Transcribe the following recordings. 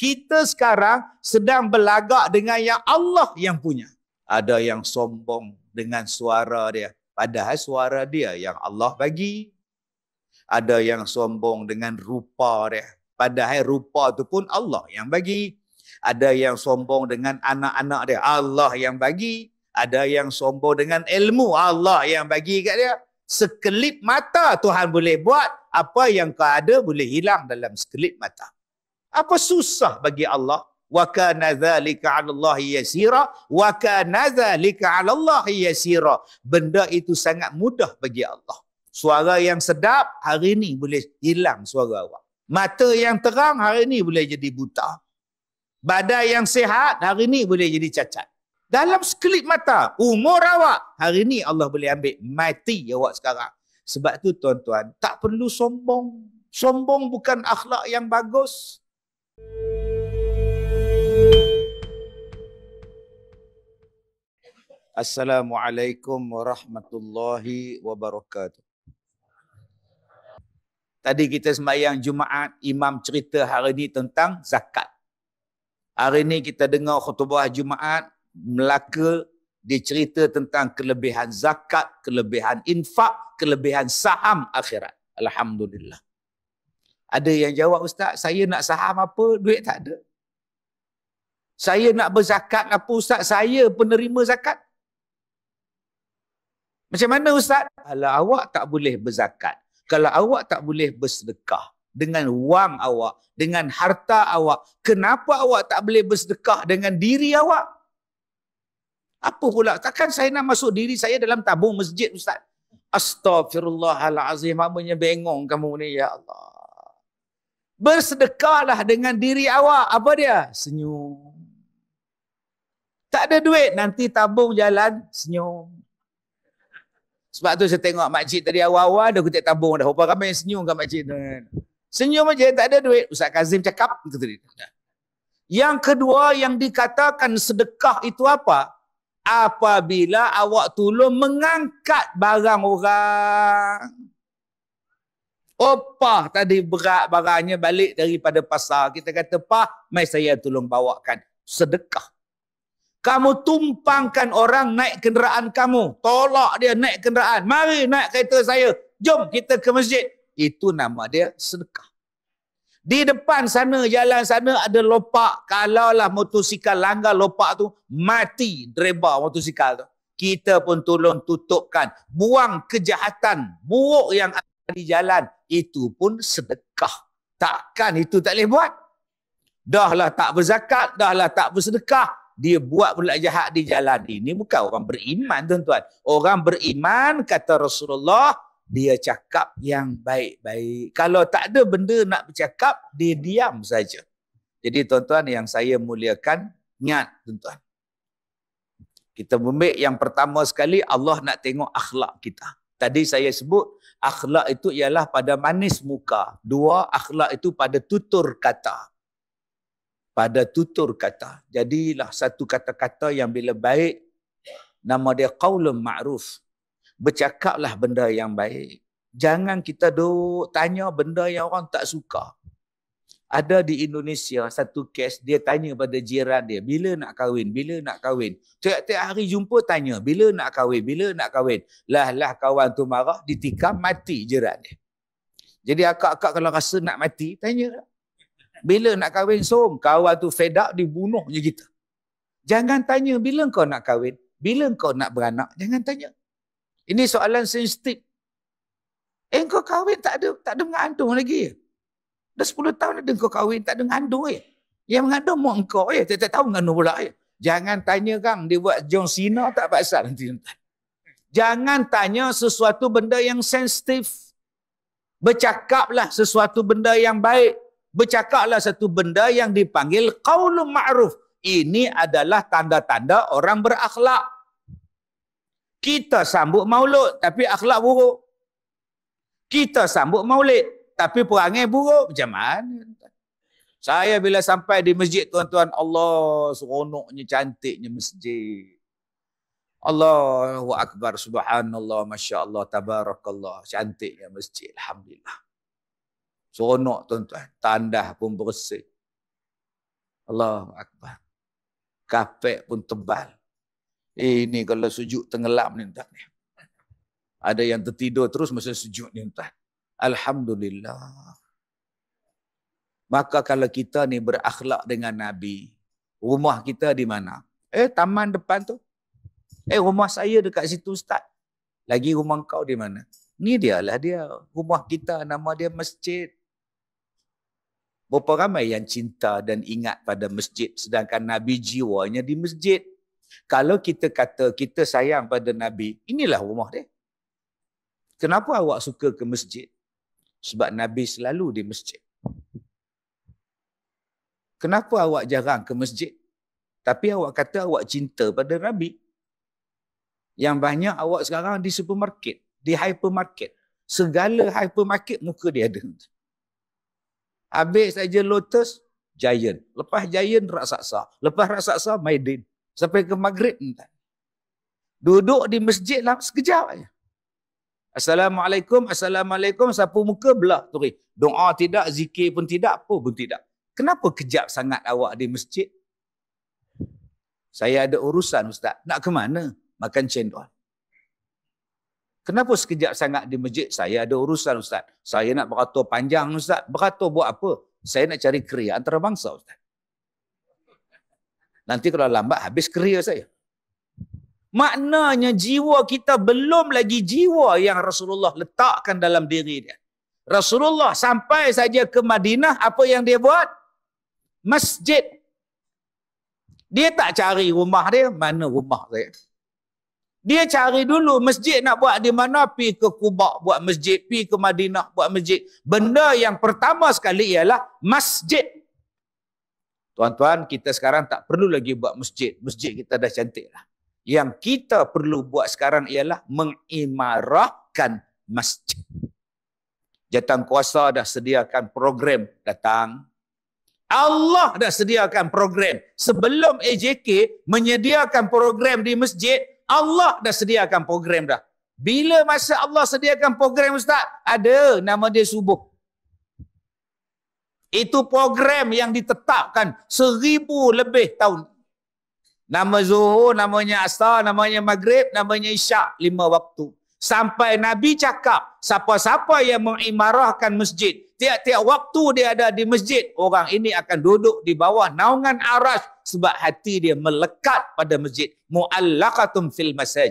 kita sekarang sedang berlagak dengan yang Allah yang punya. Ada yang sombong dengan suara dia. Padahal suara dia yang Allah bagi. Ada yang sombong dengan rupa dia. Padahal rupa itu pun Allah yang bagi. Ada yang sombong dengan anak-anak dia. Allah yang bagi. Ada yang sombong dengan ilmu. Allah yang bagi kat dia. Sekelip mata Tuhan boleh buat. Apa yang kau ada boleh hilang dalam sekelip mata. Apa susah bagi Allah? Wa kana dhalika 'ala Allah yasira wa kana dhalika 'ala Allah yasira. Benda itu sangat mudah bagi Allah. Suara yang sedap hari ini boleh hilang suara awak. Mata yang terang hari ini boleh jadi buta. Badan yang sihat hari ini boleh jadi cacat. Dalam sekelip mata, umur awak, hari ini Allah boleh ambil mati awak sekarang. Sebab tu tuan-tuan, tak perlu sombong. Sombong bukan akhlak yang bagus. Assalamualaikum warahmatullahi wabarakatuh. Tadi kita sembahyang Jumaat, imam cerita hari ini tentang zakat. Hari ini kita dengar khutbah Jumaat, Melaka dicerita tentang kelebihan zakat, kelebihan infak, kelebihan saham akhirat. Alhamdulillah. Ada yang jawab ustaz, saya nak saham apa, duit tak ada. Saya nak berzakat apa ustaz, saya penerima zakat. Macam mana ustaz? Kalau awak tak boleh berzakat, kalau awak tak boleh bersedekah dengan wang awak, dengan harta awak, kenapa awak tak boleh bersedekah dengan diri awak? Apa pula? Takkan saya nak masuk diri saya dalam tabung masjid ustaz? astaghfirullahalazim apa yang bengong kamu ni ya Allah bersedekahlah dengan diri awak. Apa dia? Senyum. Tak ada duit, nanti tabung jalan, senyum. Sebab tu saya tengok makcik tadi awal-awal dah kutip tabung dah. Rupa ramai yang senyum kan makcik tu. Senyum aja tak ada duit. Ustaz Kazim cakap. Yang kedua yang dikatakan sedekah itu apa? Apabila awak tolong mengangkat barang orang. Opah tadi berat barangnya balik daripada pasar. Kita kata, Pah, mai saya tolong bawakan. Sedekah. Kamu tumpangkan orang naik kenderaan kamu. Tolak dia naik kenderaan. Mari naik kereta saya. Jom kita ke masjid. Itu nama dia sedekah. Di depan sana, jalan sana ada lopak. Kalaulah motosikal langgar lopak tu, mati drebar motosikal tu. Kita pun tolong tutupkan. Buang kejahatan buruk yang ada di jalan. Itu pun sedekah. Takkan itu tak boleh buat? Dahlah tak berzakat, dahlah tak bersedekah. Dia buat pula jahat di jalan. Ini bukan orang beriman tuan-tuan. Orang beriman kata Rasulullah, dia cakap yang baik-baik. Kalau tak ada benda nak bercakap, dia diam saja. Jadi tuan-tuan yang saya muliakan, niat tuan-tuan. Kita membaik yang pertama sekali, Allah nak tengok akhlak kita. Tadi saya sebut, akhlak itu ialah pada manis muka. Dua, akhlak itu pada tutur kata. Pada tutur kata. Jadilah satu kata-kata yang bila baik, nama dia qawlum ma'ruf. Bercakaplah benda yang baik. Jangan kita duk tanya benda yang orang tak suka ada di Indonesia satu kes dia tanya pada jiran dia bila nak kahwin bila nak kahwin tiap-tiap hari jumpa tanya bila nak kahwin bila nak kahwin lah lah kawan tu marah ditikam mati jiran dia jadi akak-akak kalau rasa nak mati tanya bila nak kahwin som kawan tu fed up dibunuhnya kita jangan tanya bila kau nak kahwin bila kau nak beranak jangan tanya ini soalan sensitif eh kau kahwin tak ada tak ada mengandung lagi Dah 10 tahun ada kau kahwin, tak ada ngandung eh. Yang mengandung mak kau eh. Tak, tahu mengandung pula eh. Jangan tanya kang, dia buat John Cena tak paksa nanti. Jangan tanya sesuatu benda yang sensitif. Bercakaplah sesuatu benda yang baik. Bercakaplah satu benda yang dipanggil qaulun ma'ruf. Ini adalah tanda-tanda orang berakhlak. Kita sambut maulud tapi akhlak buruk. Kita sambut maulid tapi perangai buruk macam mana? Saya bila sampai di masjid tuan-tuan, Allah seronoknya, cantiknya masjid. Allahu Akbar, Subhanallah, masyaallah, Tabarakallah. Cantiknya masjid, Alhamdulillah. Seronok tuan-tuan. Tandah pun bersih. Allah Akbar. Kapek pun tebal. Ini kalau sujud tenggelam ni tuan Ada yang tertidur terus masa sujud ni tuan Alhamdulillah. Maka kalau kita ni berakhlak dengan Nabi, rumah kita di mana? Eh, taman depan tu. Eh, rumah saya dekat situ Ustaz. Lagi rumah kau di mana? Ni dia lah dia. Rumah kita nama dia masjid. Berapa ramai yang cinta dan ingat pada masjid sedangkan Nabi jiwanya di masjid. Kalau kita kata kita sayang pada Nabi, inilah rumah dia. Kenapa awak suka ke masjid? Sebab Nabi selalu di masjid. Kenapa awak jarang ke masjid? Tapi awak kata awak cinta pada Nabi. Yang banyak awak sekarang di supermarket, di hypermarket. Segala hypermarket muka dia ada. Habis saja Lotus, Giant. Lepas Giant, Raksasa. Lepas Raksasa, Maiden, Sampai ke Maghrib entah. Duduk di masjid lah sekejap aja. Assalamualaikum, Assalamualaikum, sapu muka belah sorry. Doa tidak, zikir pun tidak, apa pun tidak. Kenapa kejap sangat awak di masjid? Saya ada urusan Ustaz. Nak ke mana? Makan cendol. Kenapa sekejap sangat di masjid? Saya ada urusan Ustaz. Saya nak beratur panjang Ustaz. Beratur buat apa? Saya nak cari keria antarabangsa Ustaz. Nanti kalau lambat habis keria saya. Maknanya jiwa kita belum lagi jiwa yang Rasulullah letakkan dalam diri dia. Rasulullah sampai saja ke Madinah, apa yang dia buat? Masjid. Dia tak cari rumah dia, mana rumah dia? Dia cari dulu masjid nak buat di mana, pi ke Kuba buat masjid, pi ke Madinah buat masjid. Benda yang pertama sekali ialah masjid. Tuan-tuan, kita sekarang tak perlu lagi buat masjid. Masjid kita dah cantik lah yang kita perlu buat sekarang ialah mengimarahkan masjid. Jatang kuasa dah sediakan program datang. Allah dah sediakan program. Sebelum AJK menyediakan program di masjid, Allah dah sediakan program dah. Bila masa Allah sediakan program Ustaz? Ada nama dia subuh. Itu program yang ditetapkan seribu lebih tahun Nama zuhur, namanya asar, namanya maghrib, namanya isyak. Lima waktu. Sampai Nabi cakap, siapa-siapa yang mengimarahkan masjid. Tiap-tiap waktu dia ada di masjid, orang ini akan duduk di bawah naungan aras. Sebab hati dia melekat pada masjid. Mu'allakatum fil masjid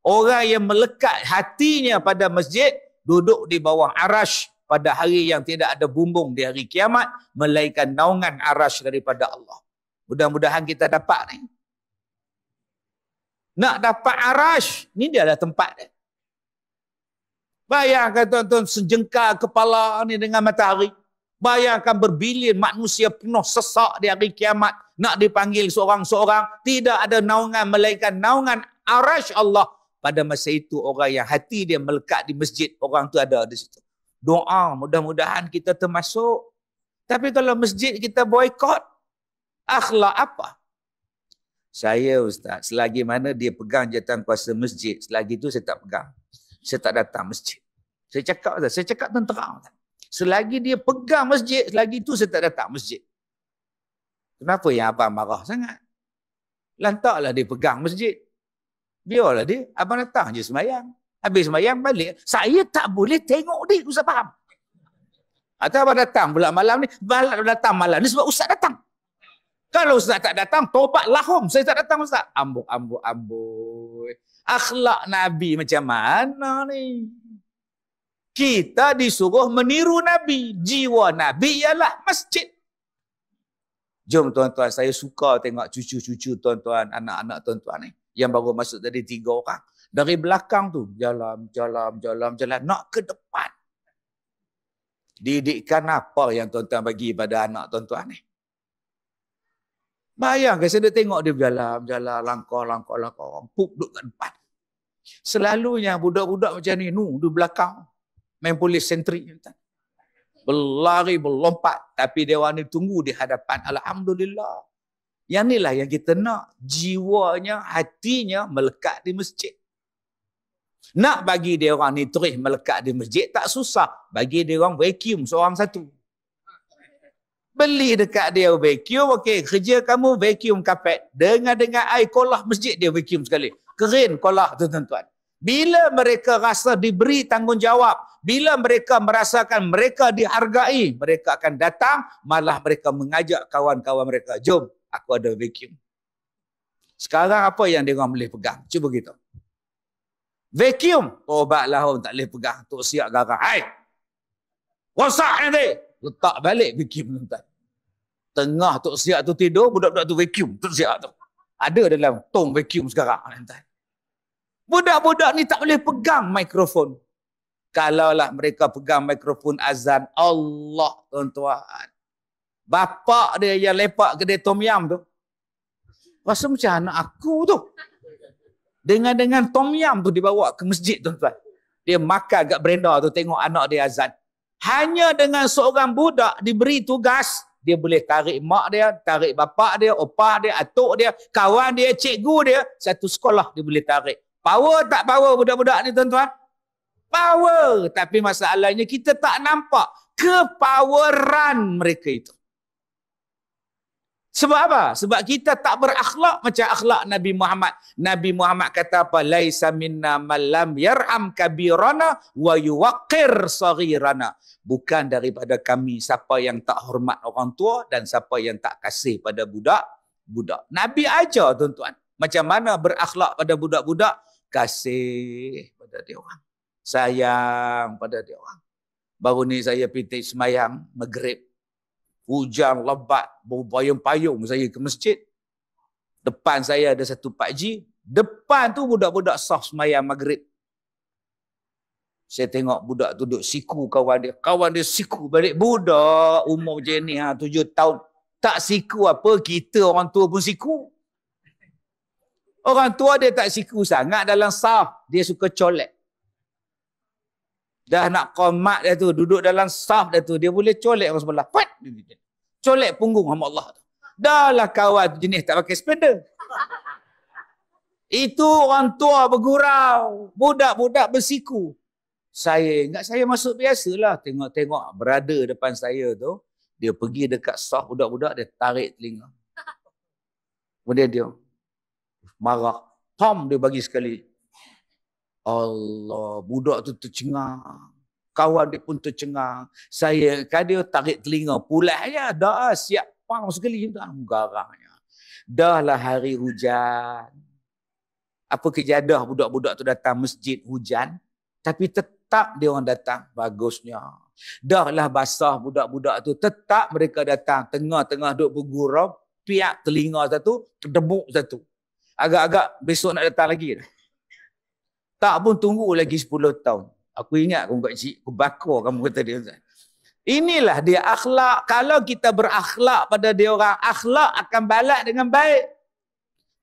Orang yang melekat hatinya pada masjid, duduk di bawah aras pada hari yang tidak ada bumbung di hari kiamat. Melainkan naungan aras daripada Allah. Mudah-mudahan kita dapat ni. Eh? Nak dapat arash, ni dia ada tempat dia. Bayangkan tuan-tuan sejengkal kepala ni dengan matahari. Bayangkan berbilion manusia penuh sesak di hari kiamat. Nak dipanggil seorang-seorang. Tidak ada naungan melainkan naungan arash Allah. Pada masa itu orang yang hati dia melekat di masjid. Orang tu ada di situ. Doa mudah-mudahan kita termasuk. Tapi kalau masjid kita boykot. Akhlak apa? saya ustaz selagi mana dia pegang jatuh kuasa masjid selagi itu saya tak pegang saya tak datang masjid saya cakap ustaz saya cakap tentera ustaz selagi dia pegang masjid selagi itu saya tak datang masjid kenapa yang abang marah sangat lantaklah dia pegang masjid biarlah dia abang datang je semayang habis semayang balik saya tak boleh tengok dia ustaz faham atau abang datang pula malam ni malam datang malam ni sebab ustaz datang kalau ustaz tak datang, tobat lahum. Saya tak datang ustaz. Ambuk, ambuk, ambuk. Akhlak Nabi macam mana ni? Kita disuruh meniru Nabi. Jiwa Nabi ialah masjid. Jom tuan-tuan, saya suka tengok cucu-cucu tuan-tuan, anak-anak tuan-tuan ni. Yang baru masuk tadi tiga orang. Dari belakang tu, jalan, jalan, jalan, jalan. Nak ke depan. Didikkan apa yang tuan-tuan bagi pada anak tuan-tuan ni? Bayangkan saya tengok dia berjalan, berjalan, langkah, langkah, langkah. Puk duduk kat depan. Selalunya budak-budak macam ni, nu, di belakang. Main polis sentri. Berlari, berlompat. Tapi Dewan orang ni tunggu di hadapan. Alhamdulillah. Yang ni lah yang kita nak. Jiwanya, hatinya melekat di masjid. Nak bagi dia orang ni terus melekat di masjid, tak susah. Bagi dia orang vacuum seorang satu. Beli dekat dia vacuum. Okey, kerja kamu vacuum kapet. Dengar-dengar air kolah masjid dia vacuum sekali. Kerin kolah tu tuan-tuan. Bila mereka rasa diberi tanggungjawab, bila mereka merasakan mereka dihargai, mereka akan datang, malah mereka mengajak kawan-kawan mereka, jom aku ada vacuum. Sekarang apa yang dia orang boleh pegang? Cuba kita. Vacuum. Tobatlah oh, orang tak boleh pegang. Tok siap garang. Hai. Rosak nanti letak balik vacuum tuan. Tengah tok siap tu tidur, budak-budak tu vacuum tok siap tu. Ada dalam tong vacuum sekarang tuan. Budak-budak ni tak boleh pegang mikrofon. Kalaulah mereka pegang mikrofon azan Allah tuan-tuan. Bapak dia yang lepak kedai tom yam tu. Rasa macam anak aku tu. Dengan-dengan tom yam tu dibawa ke masjid tuan-tuan. Dia makan kat berenda tu tengok anak dia azan. Hanya dengan seorang budak diberi tugas, dia boleh tarik mak dia, tarik bapa dia, opah dia, atuk dia, kawan dia, cikgu dia, satu sekolah dia boleh tarik. Power tak power budak-budak ni tuan-tuan? Power. Tapi masalahnya kita tak nampak kepoweran mereka itu. Sebab apa? Sebab kita tak berakhlak macam akhlak Nabi Muhammad. Nabi Muhammad kata apa? Laisa minna malam yar'am kabirana wa yuwaqir sagirana. Bukan daripada kami siapa yang tak hormat orang tua dan siapa yang tak kasih pada budak-budak. Nabi aja tuan-tuan. Macam mana berakhlak pada budak-budak? Kasih pada dia orang. Sayang pada dia orang. Baru ni saya pergi semayang, maghrib hujan lebat, bau payung-payung saya ke masjid. Depan saya ada satu pakcik. Depan tu budak-budak sah semayang maghrib. Saya tengok budak tu duduk siku kawan dia. Kawan dia siku balik. Budak umur macam ni, ha, tujuh tahun. Tak siku apa, kita orang tua pun siku. Orang tua dia tak siku sangat dalam sah. Dia suka colek. Dah nak komak dia tu, duduk dalam saf dia tu, dia boleh colek orang sebelah. Pat! Colek punggung sama Allah tu. Dah lah kawan jenis tak pakai sepeda. Itu orang tua bergurau. Budak-budak bersiku. Saya ingat saya masuk lah, Tengok-tengok berada depan saya tu. Dia pergi dekat sah budak-budak. Dia tarik telinga. Kemudian dia marah. Tom dia bagi sekali. Allah, budak tu tercengang. Kawan dia pun tercengang. Saya kan dia tarik telinga pulak ya dah siap pang sekali ya. dah garangnya. lah hari hujan. Apa kejadah budak-budak tu datang masjid hujan tapi tetap dia orang datang bagusnya. Dah lah basah budak-budak tu tetap mereka datang tengah-tengah duk bergurau piak telinga satu, terdebuk satu. Agak-agak besok nak datang lagi dah. Tak pun tunggu lagi 10 tahun. Aku ingat kau kat cik, aku bakar kamu kata dia. Ustaz. Inilah dia akhlak. Kalau kita berakhlak pada dia orang, akhlak akan balas dengan baik.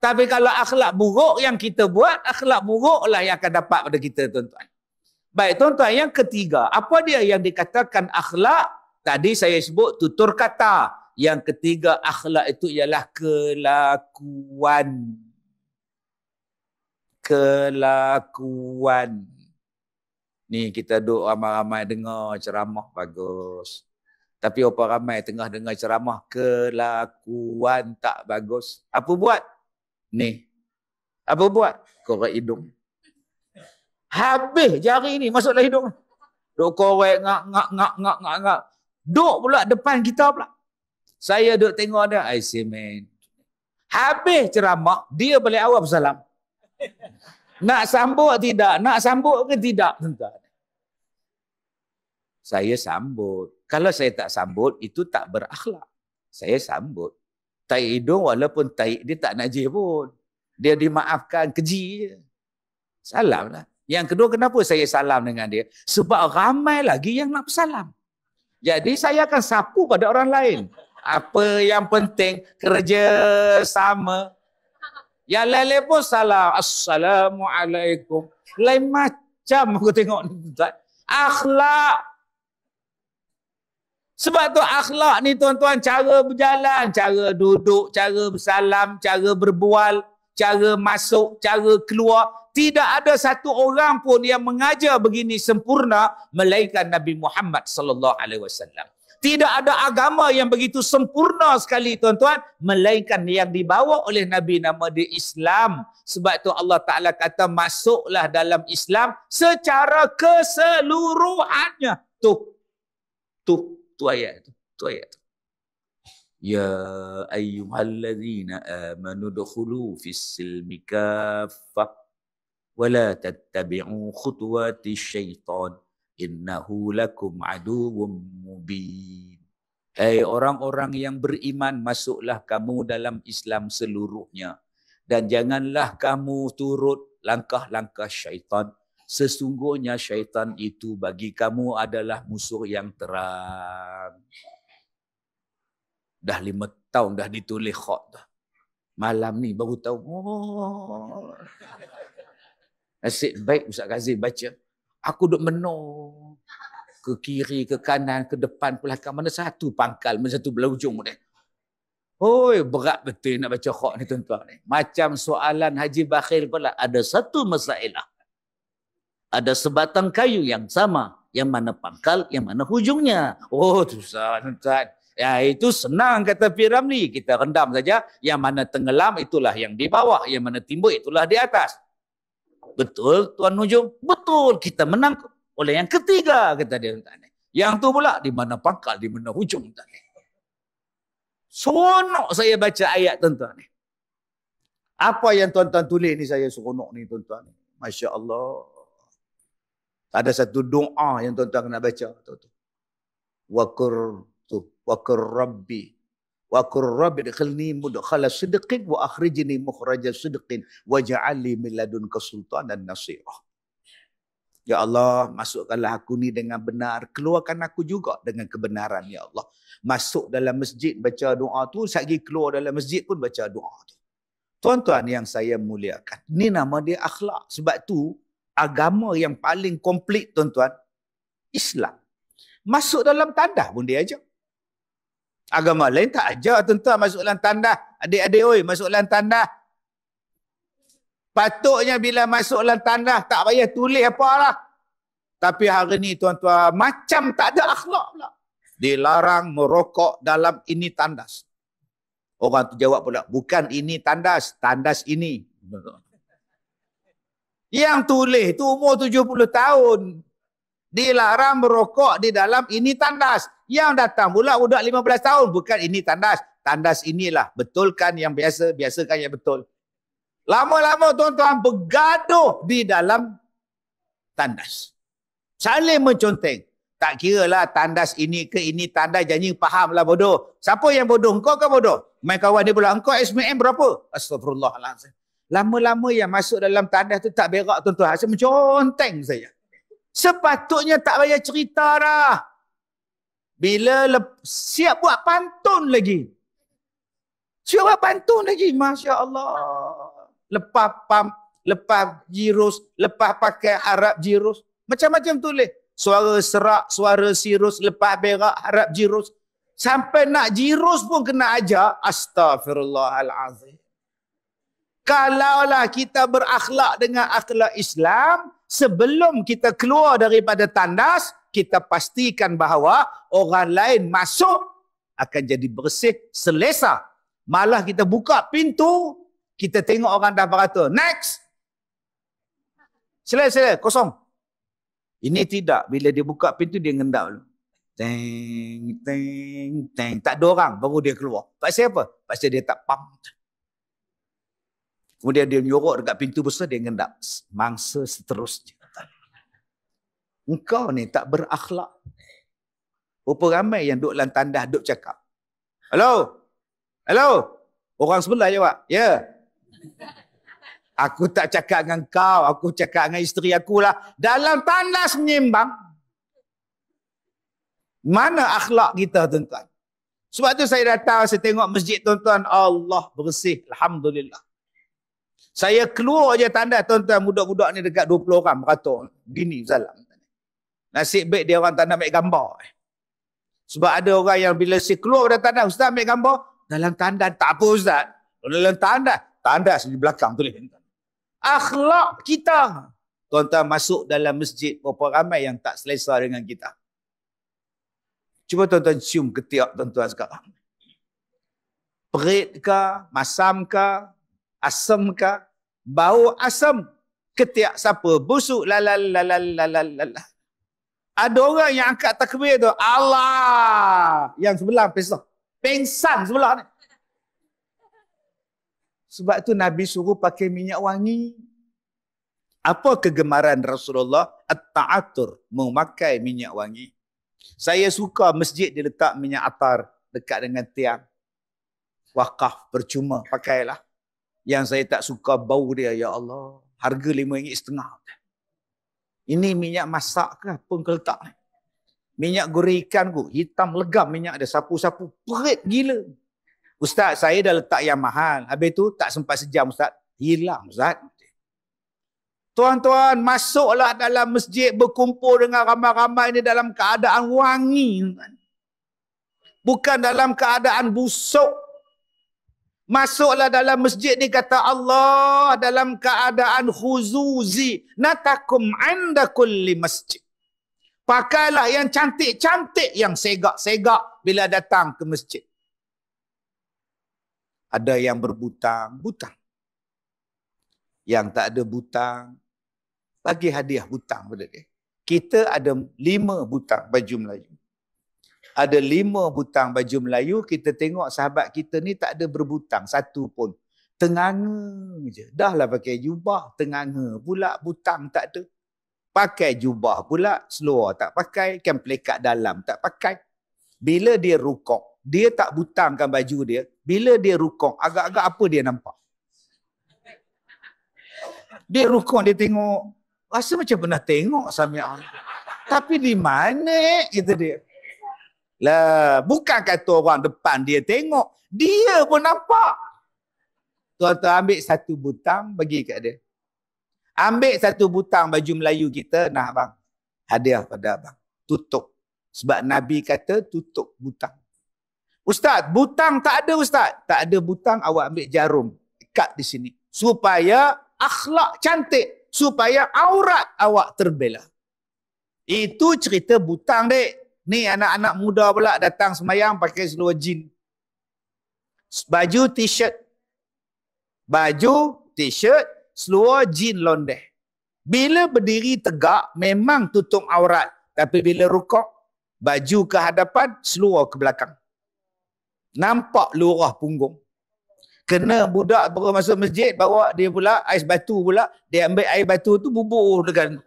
Tapi kalau akhlak buruk yang kita buat, akhlak buruklah yang akan dapat pada kita tuan-tuan. Baik tuan-tuan, yang ketiga, apa dia yang dikatakan akhlak? Tadi saya sebut tutur kata. Yang ketiga akhlak itu ialah kelakuan kelakuan. Ni kita duduk ramai-ramai dengar ceramah bagus. Tapi orang ramai tengah dengar ceramah kelakuan tak bagus. Apa buat? Ni. Apa buat? Korek hidung. Habis jari ni masuklah hidung. Duk korek ngak ngak ngak ngak ngak ngak. Duk pula depan kita pula. Saya duk tengok dia. I see man. Habis ceramah, dia boleh awal bersalam. Nak sambut tidak? Nak sambut ke tidak? Tuan-tuan. Saya sambut. Kalau saya tak sambut, itu tak berakhlak. Saya sambut. Taik hidung walaupun taik dia tak najis pun. Dia dimaafkan keji je. Salam lah. Yang kedua kenapa saya salam dengan dia? Sebab ramai lagi yang nak bersalam. Jadi saya akan sapu pada orang lain. Apa yang penting kerja sama. Yang lele pun salam. Assalamualaikum. Lain macam aku tengok ni. Akhlak. Sebab tu akhlak ni tuan-tuan cara berjalan, cara duduk, cara bersalam, cara berbual, cara masuk, cara keluar. Tidak ada satu orang pun yang mengajar begini sempurna melainkan Nabi Muhammad sallallahu alaihi wasallam. Tidak ada agama yang begitu sempurna sekali tuan-tuan. Melainkan yang dibawa oleh Nabi nama dia Islam. Sebab tu Allah Ta'ala kata masuklah dalam Islam secara keseluruhannya. Tu. Tu. Tu ayat tu. Tu ayat tu. Ya ayyuhallazina amanu dukhulu fis-silmi kaffa wa la tattabi'u khutuwatisy syaitan innahu lakum aduwwum mubin ai eh, hey, orang-orang yang beriman masuklah kamu dalam Islam seluruhnya dan janganlah kamu turut langkah-langkah syaitan sesungguhnya syaitan itu bagi kamu adalah musuh yang terang dah lima tahun dah ditulis khot dah. Malam ni baru tahu. Oh. Nasib baik Ustaz Kazim baca aku duduk menung ke kiri, ke kanan, ke depan, ke belakang. Mana satu pangkal, mana satu belah ujung ni. Eh. Oi, berat betul nak baca khok ni tuan-tuan Macam soalan Haji Bakhil pula. Ada satu masalah. Ada sebatang kayu yang sama. Yang mana pangkal, yang mana hujungnya. Oh, susah tuan-tuan. Ya, itu senang kata Piramli. Kita rendam saja. Yang mana tenggelam, itulah yang di bawah. Yang mana timbul, itulah di atas. Betul Tuan Nujum? Betul kita menang oleh yang ketiga kata dia tadi. Yang tu pula di mana pangkal, di mana hujung tadi. saya baca ayat tuan-tuan Apa yang tuan-tuan tulis ni saya seronok ni tuan-tuan. Masya Allah. Tak ada satu doa yang tuan-tuan kena baca. Tuan -tuan. Wakur tu wa qur rabbi dkhilni mudkhala sidqin wa akhrijni mukhraja sidqin waj'al li min ladunka sultanan nasira Ya Allah, masukkanlah aku ni dengan benar. Keluarkan aku juga dengan kebenaran, Ya Allah. Masuk dalam masjid, baca doa tu. Saat keluar dalam masjid pun baca doa tu. Tuan-tuan yang saya muliakan. Ni nama dia akhlak. Sebab tu, agama yang paling komplit, tuan-tuan, Islam. Masuk dalam tanda pun dia ajak. Agama lain tak ajar tentang masuk dalam tandas. Adik-adik oi, masuk dalam tandas. Patutnya bila masuk dalam tandas tak payah tulis apa lah. Tapi hari ni tuan-tuan macam tak ada akhlak pula. Dilarang merokok dalam ini tandas. Orang tu jawab pula, bukan ini tandas, tandas ini. Yang tulis tu umur 70 tahun dilarang merokok di dalam ini tandas. Yang datang pula budak 15 tahun bukan ini tandas. Tandas inilah betulkan yang biasa, biasakan yang betul. Lama-lama tuan-tuan bergaduh di dalam tandas. Saling menconteng. Tak kira lah tandas ini ke ini tandas janji faham lah bodoh. Siapa yang bodoh? Engkau ke bodoh? Main kawan dia pula. Engkau SMM berapa? Astagfirullahaladzim. Lama-lama yang masuk dalam tandas tu tak berak tuan-tuan. Saya menconteng saya. Sepatutnya tak payah cerita dah. Bila siap buat pantun lagi. Siap buat pantun lagi. Masya Allah. Lepas pam, lepas jirus, lepas pakai harap jirus. Macam-macam tulis. Suara serak, suara sirus, lepas berak, harap jirus. Sampai nak jirus pun kena ajak. Astaghfirullahalazim. Kalaulah kita berakhlak dengan akhlak Islam, sebelum kita keluar daripada tandas kita pastikan bahawa orang lain masuk akan jadi bersih selesa malah kita buka pintu kita tengok orang dah beratur next sila sila kosong ini tidak bila dia buka pintu dia ngendap teng teng teng tak ada orang baru dia keluar pasal apa pasal dia tak pump Kemudian dia menyorok dekat pintu besar, dia ngendap. Mangsa seterusnya. Engkau ni tak berakhlak. Rupa ramai yang duduk dalam tandas, duduk cakap. Hello? Hello? Orang sebelah jawab. Ya? Yeah. Aku tak cakap dengan kau. Aku cakap dengan isteri aku lah. Dalam tandas menyimbang. Mana akhlak kita tuan-tuan? Sebab tu saya datang, saya tengok masjid tuan-tuan. Allah bersih. Alhamdulillah. Saya keluar aja tanda tuan-tuan budak-budak ni dekat 20 orang beratur. Gini salam. Nasib baik dia orang tanda ambil gambar. Eh. Sebab ada orang yang bila si keluar dari tanda, ustaz ambil gambar, dalam tanda tak apa ustaz. Dalam tanda, tanda di belakang tulis. Akhlak kita. Tuan-tuan masuk dalam masjid, berapa ramai yang tak selesa dengan kita. Cuba tuan-tuan cium ketiak tuan-tuan sekarang. Perit ke, masam ke, asam ka, bau asam ketiak siapa busuk lalal lalal lalal lalal ada orang yang angkat takbir tu Allah yang sebelah pesah pensan sebelah ni sebab tu Nabi suruh pakai minyak wangi apa kegemaran Rasulullah at-ta'atur memakai minyak wangi saya suka masjid diletak minyak atar dekat dengan tiang wakaf percuma pakailah yang saya tak suka bau dia ya Allah. Harga lima ringgit setengah. Ini minyak masak ke apa kau letak ni? Minyak goreng ikan ku. Hitam legam minyak ada Sapu-sapu. Perit gila. Ustaz, saya dah letak yang mahal. Habis tu tak sempat sejam Ustaz. Hilang Ustaz. Tuan-tuan, masuklah dalam masjid berkumpul dengan ramai-ramai ini dalam keadaan wangi. Bukan dalam keadaan busuk. Masuklah dalam masjid ni kata Allah dalam keadaan khuzuzi natakum anda kulli masjid. Pakailah yang cantik-cantik yang segak-segak bila datang ke masjid. Ada yang berbutang, butang. Yang tak ada butang, bagi hadiah butang pada dia. Kita ada lima butang baju Melayu ada lima butang baju Melayu, kita tengok sahabat kita ni tak ada berbutang satu pun. Tenganga je. Dah lah pakai jubah, tenganga pula butang tak ada. Pakai jubah pula, seluar tak pakai, kan pelekat dalam tak pakai. Bila dia rukuk, dia tak butangkan baju dia. Bila dia rukuk, agak-agak apa dia nampak? Dia rukuk, dia tengok. Rasa macam pernah tengok Samia. Tapi di mana eh? kita dia? Lah, bukan kata orang depan dia tengok, dia pun nampak. Tuan-tuan ambil satu butang bagi kat dia. Ambil satu butang baju Melayu kita, nah bang. Hadiah pada abang. Tutup. Sebab Nabi kata tutup butang. Ustaz, butang tak ada ustaz. Tak ada butang, awak ambil jarum. Ikat di sini. Supaya akhlak cantik. Supaya aurat awak terbela. Itu cerita butang, dek. Ni anak-anak muda pula datang semayang pakai seluar jin. Baju t-shirt. Baju t-shirt seluar jin londeh. Bila berdiri tegak memang tutup aurat. Tapi bila rukuk baju ke hadapan seluar ke belakang. Nampak lurah punggung. Kena budak baru masuk masjid bawa dia pula ais batu pula. Dia ambil air batu tu bubur dengan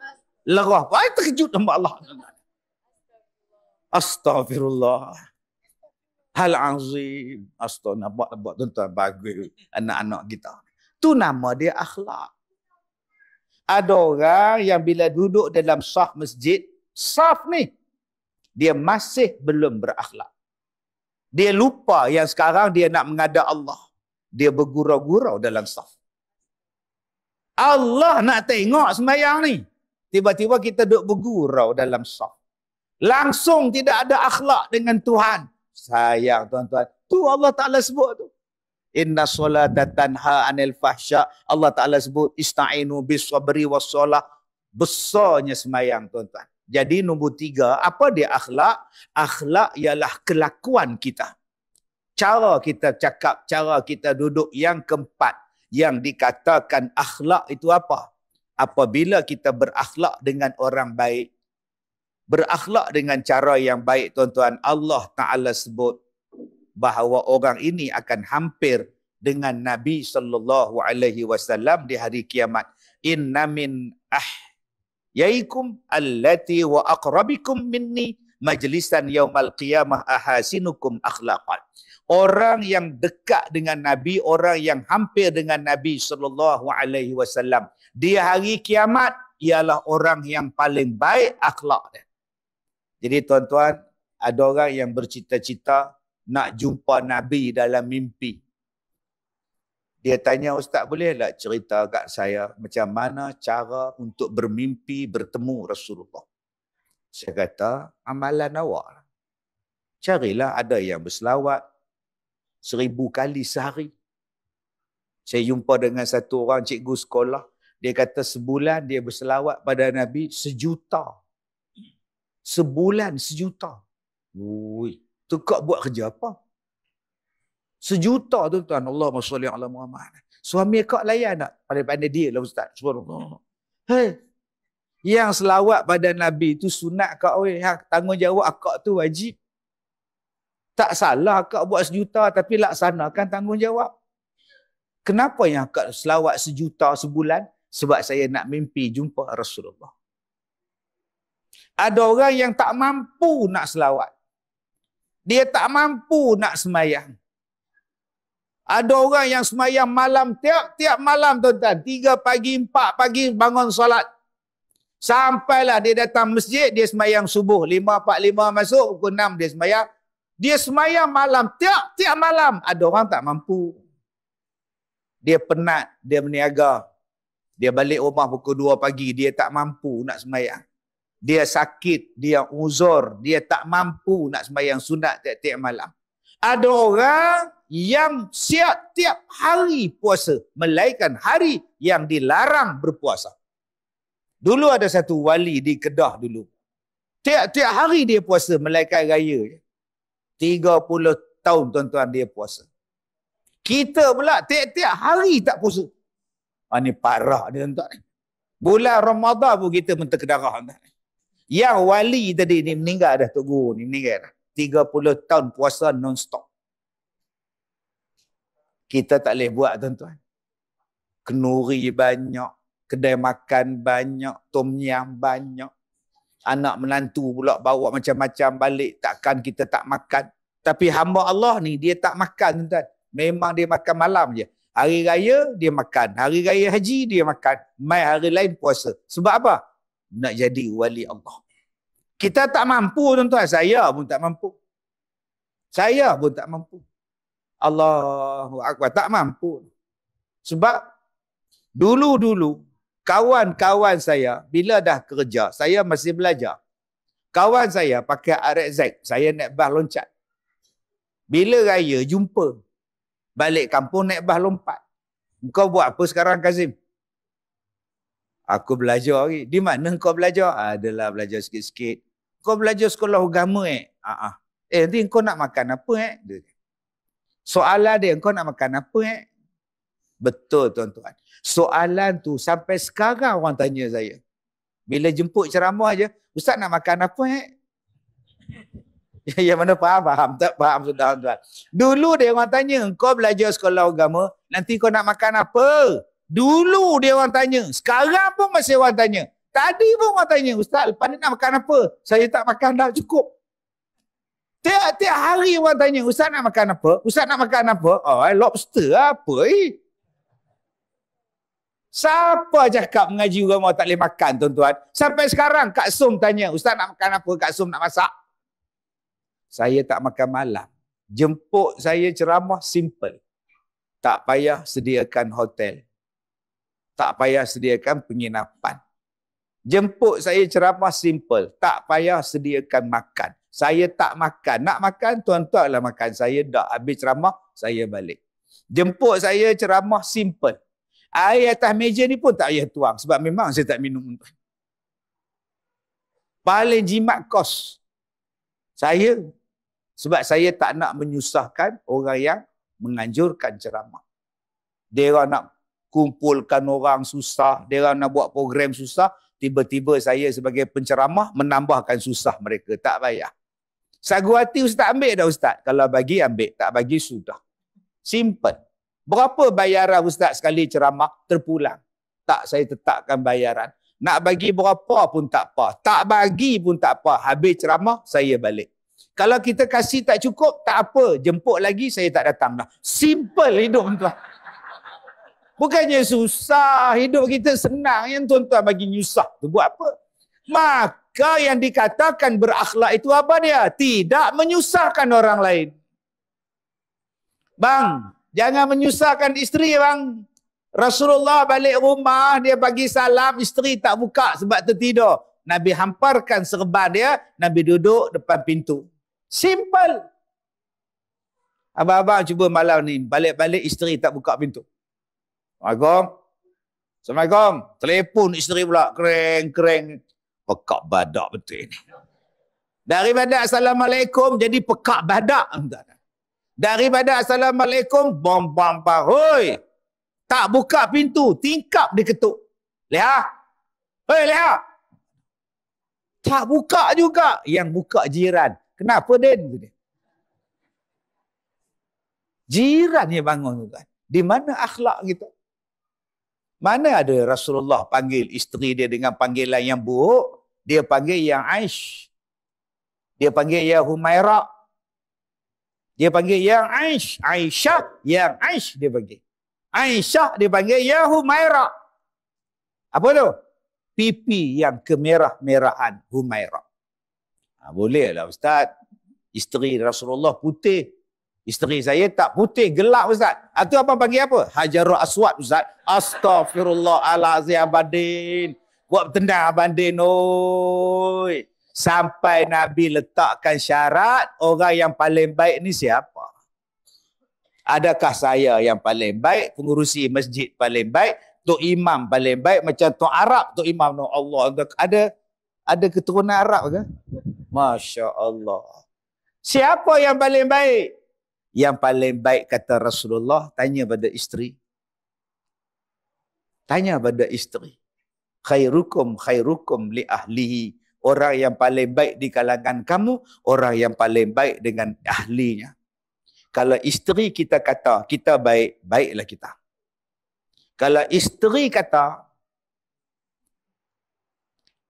lerah. Wah terkejut nama Allah. Astaghfirullah. Hal azim. Astaghfirullah. Nampak buat tuan-tuan bagus. Anak-anak kita. Tu nama dia akhlak. Ada orang yang bila duduk dalam sah masjid. sah ni. Dia masih belum berakhlak. Dia lupa yang sekarang dia nak mengada Allah. Dia bergurau-gurau dalam sah. Allah nak tengok semayang ni. Tiba-tiba kita duduk bergurau dalam sah langsung tidak ada akhlak dengan Tuhan. Sayang tuan-tuan. Tu Allah Taala sebut tu. Inna solata tanha anil Allah Taala sebut istainu bisabri wassalah. Besarnya semayang tuan-tuan. Jadi nombor tiga, apa dia akhlak? Akhlak ialah kelakuan kita. Cara kita cakap, cara kita duduk. Yang keempat, yang dikatakan akhlak itu apa? Apabila kita berakhlak dengan orang baik, berakhlak dengan cara yang baik tuan-tuan Allah taala sebut bahawa orang ini akan hampir dengan Nabi sallallahu alaihi wasallam di hari kiamat inna min ah yaikum allati wa aqrabikum minni majlisan yaumal qiyamah ahasinukum akhlaqan orang yang dekat dengan nabi orang yang hampir dengan nabi sallallahu alaihi wasallam di hari kiamat ialah orang yang paling baik akhlaknya jadi tuan-tuan, ada orang yang bercita-cita nak jumpa Nabi dalam mimpi. Dia tanya, Ustaz boleh tak cerita kat saya macam mana cara untuk bermimpi bertemu Rasulullah? Saya kata, amalan awak. Lah. Carilah ada yang berselawat seribu kali sehari. Saya jumpa dengan satu orang cikgu sekolah. Dia kata sebulan dia berselawat pada Nabi sejuta sebulan sejuta. Ui, tekak buat kerja apa? Sejuta tu tuan Allah masya Allah Muhammad. Suami kak layan tak? pada pandai dia lah ustaz. Subhanallah. Hey. Yang selawat pada Nabi tu sunat kak weh. Ha, tanggungjawab akak tu wajib. Tak salah akak buat sejuta tapi laksanakan tanggungjawab. Kenapa yang akak selawat sejuta sebulan? Sebab saya nak mimpi jumpa Rasulullah ada orang yang tak mampu nak selawat. Dia tak mampu nak semayang. Ada orang yang semayang malam, tiap-tiap malam tuan-tuan. Tiga pagi, empat pagi bangun solat. Sampailah dia datang masjid, dia semayang subuh. Lima, empat, lima masuk, pukul enam dia semayang. Dia semayang malam, tiap-tiap malam. Ada orang tak mampu. Dia penat, dia meniaga. Dia balik rumah pukul dua pagi, dia tak mampu nak semayang dia sakit, dia uzur, dia tak mampu nak sembahyang sunat tiap-tiap malam. Ada orang yang siap tiap hari puasa, melainkan hari yang dilarang berpuasa. Dulu ada satu wali di Kedah dulu. Tiap-tiap hari dia puasa, melainkan raya. 30 tahun tuan-tuan dia puasa. Kita pula tiap-tiap hari tak puasa. ini ah, parah dia tuan-tuan. Bulan Ramadan pun kita menterkedarah. Tuan-tuan. Yang wali tadi ni meninggal dah Tok Guru ni meninggal dah. 30 tahun puasa non-stop. Kita tak boleh buat tuan-tuan. Kenuri banyak. Kedai makan banyak. Tom yam banyak. Anak menantu pula bawa macam-macam balik. Takkan kita tak makan. Tapi hamba Allah ni dia tak makan tuan-tuan. Memang dia makan malam je. Hari raya dia makan. Hari raya haji dia makan. Mai hari lain puasa. Sebab apa? nak jadi wali Allah. Kita tak mampu tuan-tuan. Saya pun tak mampu. Saya pun tak mampu. Allahu Akbar. Tak mampu. Sebab dulu-dulu kawan-kawan saya bila dah kerja, saya masih belajar. Kawan saya pakai RXZ. Saya naik bas loncat. Bila raya jumpa. Balik kampung naik bas lompat. Kau buat apa sekarang Kazim? Aku belajar lagi. Di mana kau belajar? Adalah belajar sikit-sikit. Kau belajar sekolah agama eh? Uh-uh. Eh nanti kau nak makan apa eh? Soalan dia, kau nak makan apa eh? Betul tuan-tuan. Soalan tu sampai sekarang orang tanya saya. Bila jemput ceramah aja, Ustaz nak makan apa eh? Yang mana faham, faham. Tak faham sudah tuan-tuan. Dulu dia orang tanya, kau belajar sekolah agama, nanti kau nak makan apa? Dulu dia orang tanya, sekarang pun masih orang tanya. Tadi pun orang tanya, Ustaz lepas ni nak makan apa? Saya tak makan dah cukup. Tiap-tiap hari orang tanya, Ustaz nak makan apa? Ustaz nak makan apa? Oh, eh, lobster lah, apa eh? Siapa cakap mengaji agama tak boleh makan tuan-tuan? Sampai sekarang Kak Sum tanya, Ustaz nak makan apa? Kak Sum nak masak? Saya tak makan malam. Jemput saya ceramah simple. Tak payah sediakan hotel tak payah sediakan penginapan. Jemput saya ceramah simple, tak payah sediakan makan. Saya tak makan. Nak makan, tuan-tuan lah makan. Saya dah habis ceramah, saya balik. Jemput saya ceramah simple. Air atas meja ni pun tak payah tuang. Sebab memang saya tak minum. Paling jimat kos. Saya. Sebab saya tak nak menyusahkan orang yang menganjurkan ceramah. Dia nak kumpulkan orang susah, dia nak buat program susah, tiba-tiba saya sebagai penceramah menambahkan susah mereka, tak payah. Sagu hati ustaz ambil dah ustaz. Kalau bagi ambil, tak bagi sudah. Simple. Berapa bayaran ustaz sekali ceramah terpulang? Tak saya tetapkan bayaran. Nak bagi berapa pun tak apa. Tak bagi pun tak apa. Habis ceramah, saya balik. Kalau kita kasih tak cukup, tak apa. Jemput lagi, saya tak datang dah. Simple hidup tuan. Bukannya susah hidup kita senang yang tuan-tuan bagi nyusah tu buat apa? Maka yang dikatakan berakhlak itu apa dia? Tidak menyusahkan orang lain. Bang, jangan menyusahkan isteri bang. Rasulullah balik rumah, dia bagi salam, isteri tak buka sebab tertidur. Nabi hamparkan serban dia, Nabi duduk depan pintu. Simple. Abang-abang cuba malam ni, balik-balik isteri tak buka pintu. Assalamualaikum. Assalamualaikum. Telepon isteri pula. Kering, kering. Pekak badak betul ini. Dari badak Assalamualaikum jadi pekak badak. Dari badak Assalamualaikum, bom, bom, bom. Hoi. Tak buka pintu. Tingkap dia ketuk. Leha. Hoi, Leha. Tak buka juga. Yang buka jiran. Kenapa, Din? Jiran yang bangun juga. Di mana akhlak kita? Mana ada Rasulullah panggil isteri dia dengan panggilan yang buruk? Dia panggil yang Aish. Dia panggil yang Humaira. Dia panggil yang Aish. Aisyah yang Aish dia panggil. Aisyah dia panggil yang Humaira. Apa tu? Pipi yang kemerah-merahan Humaira. Ha, bolehlah Ustaz. Isteri Rasulullah putih. Isteri saya tak putih, gelap Ustaz. Itu ah, abang panggil apa? Hajarul Aswad Ustaz. Astaghfirullahalazim Abang Buat tendang abadin. Oi. Sampai Nabi letakkan syarat, orang yang paling baik ni siapa? Adakah saya yang paling baik, pengurusi masjid paling baik, Tok Imam paling baik, macam Tok Arab, Tok Imam no Allah. Ada ada keturunan Arab ke? Masya Allah. Siapa yang paling baik? yang paling baik kata Rasulullah tanya pada isteri tanya pada isteri khairukum khairukum li ahli orang yang paling baik di kalangan kamu orang yang paling baik dengan ahlinya kalau isteri kita kata kita baik baiklah kita kalau isteri kata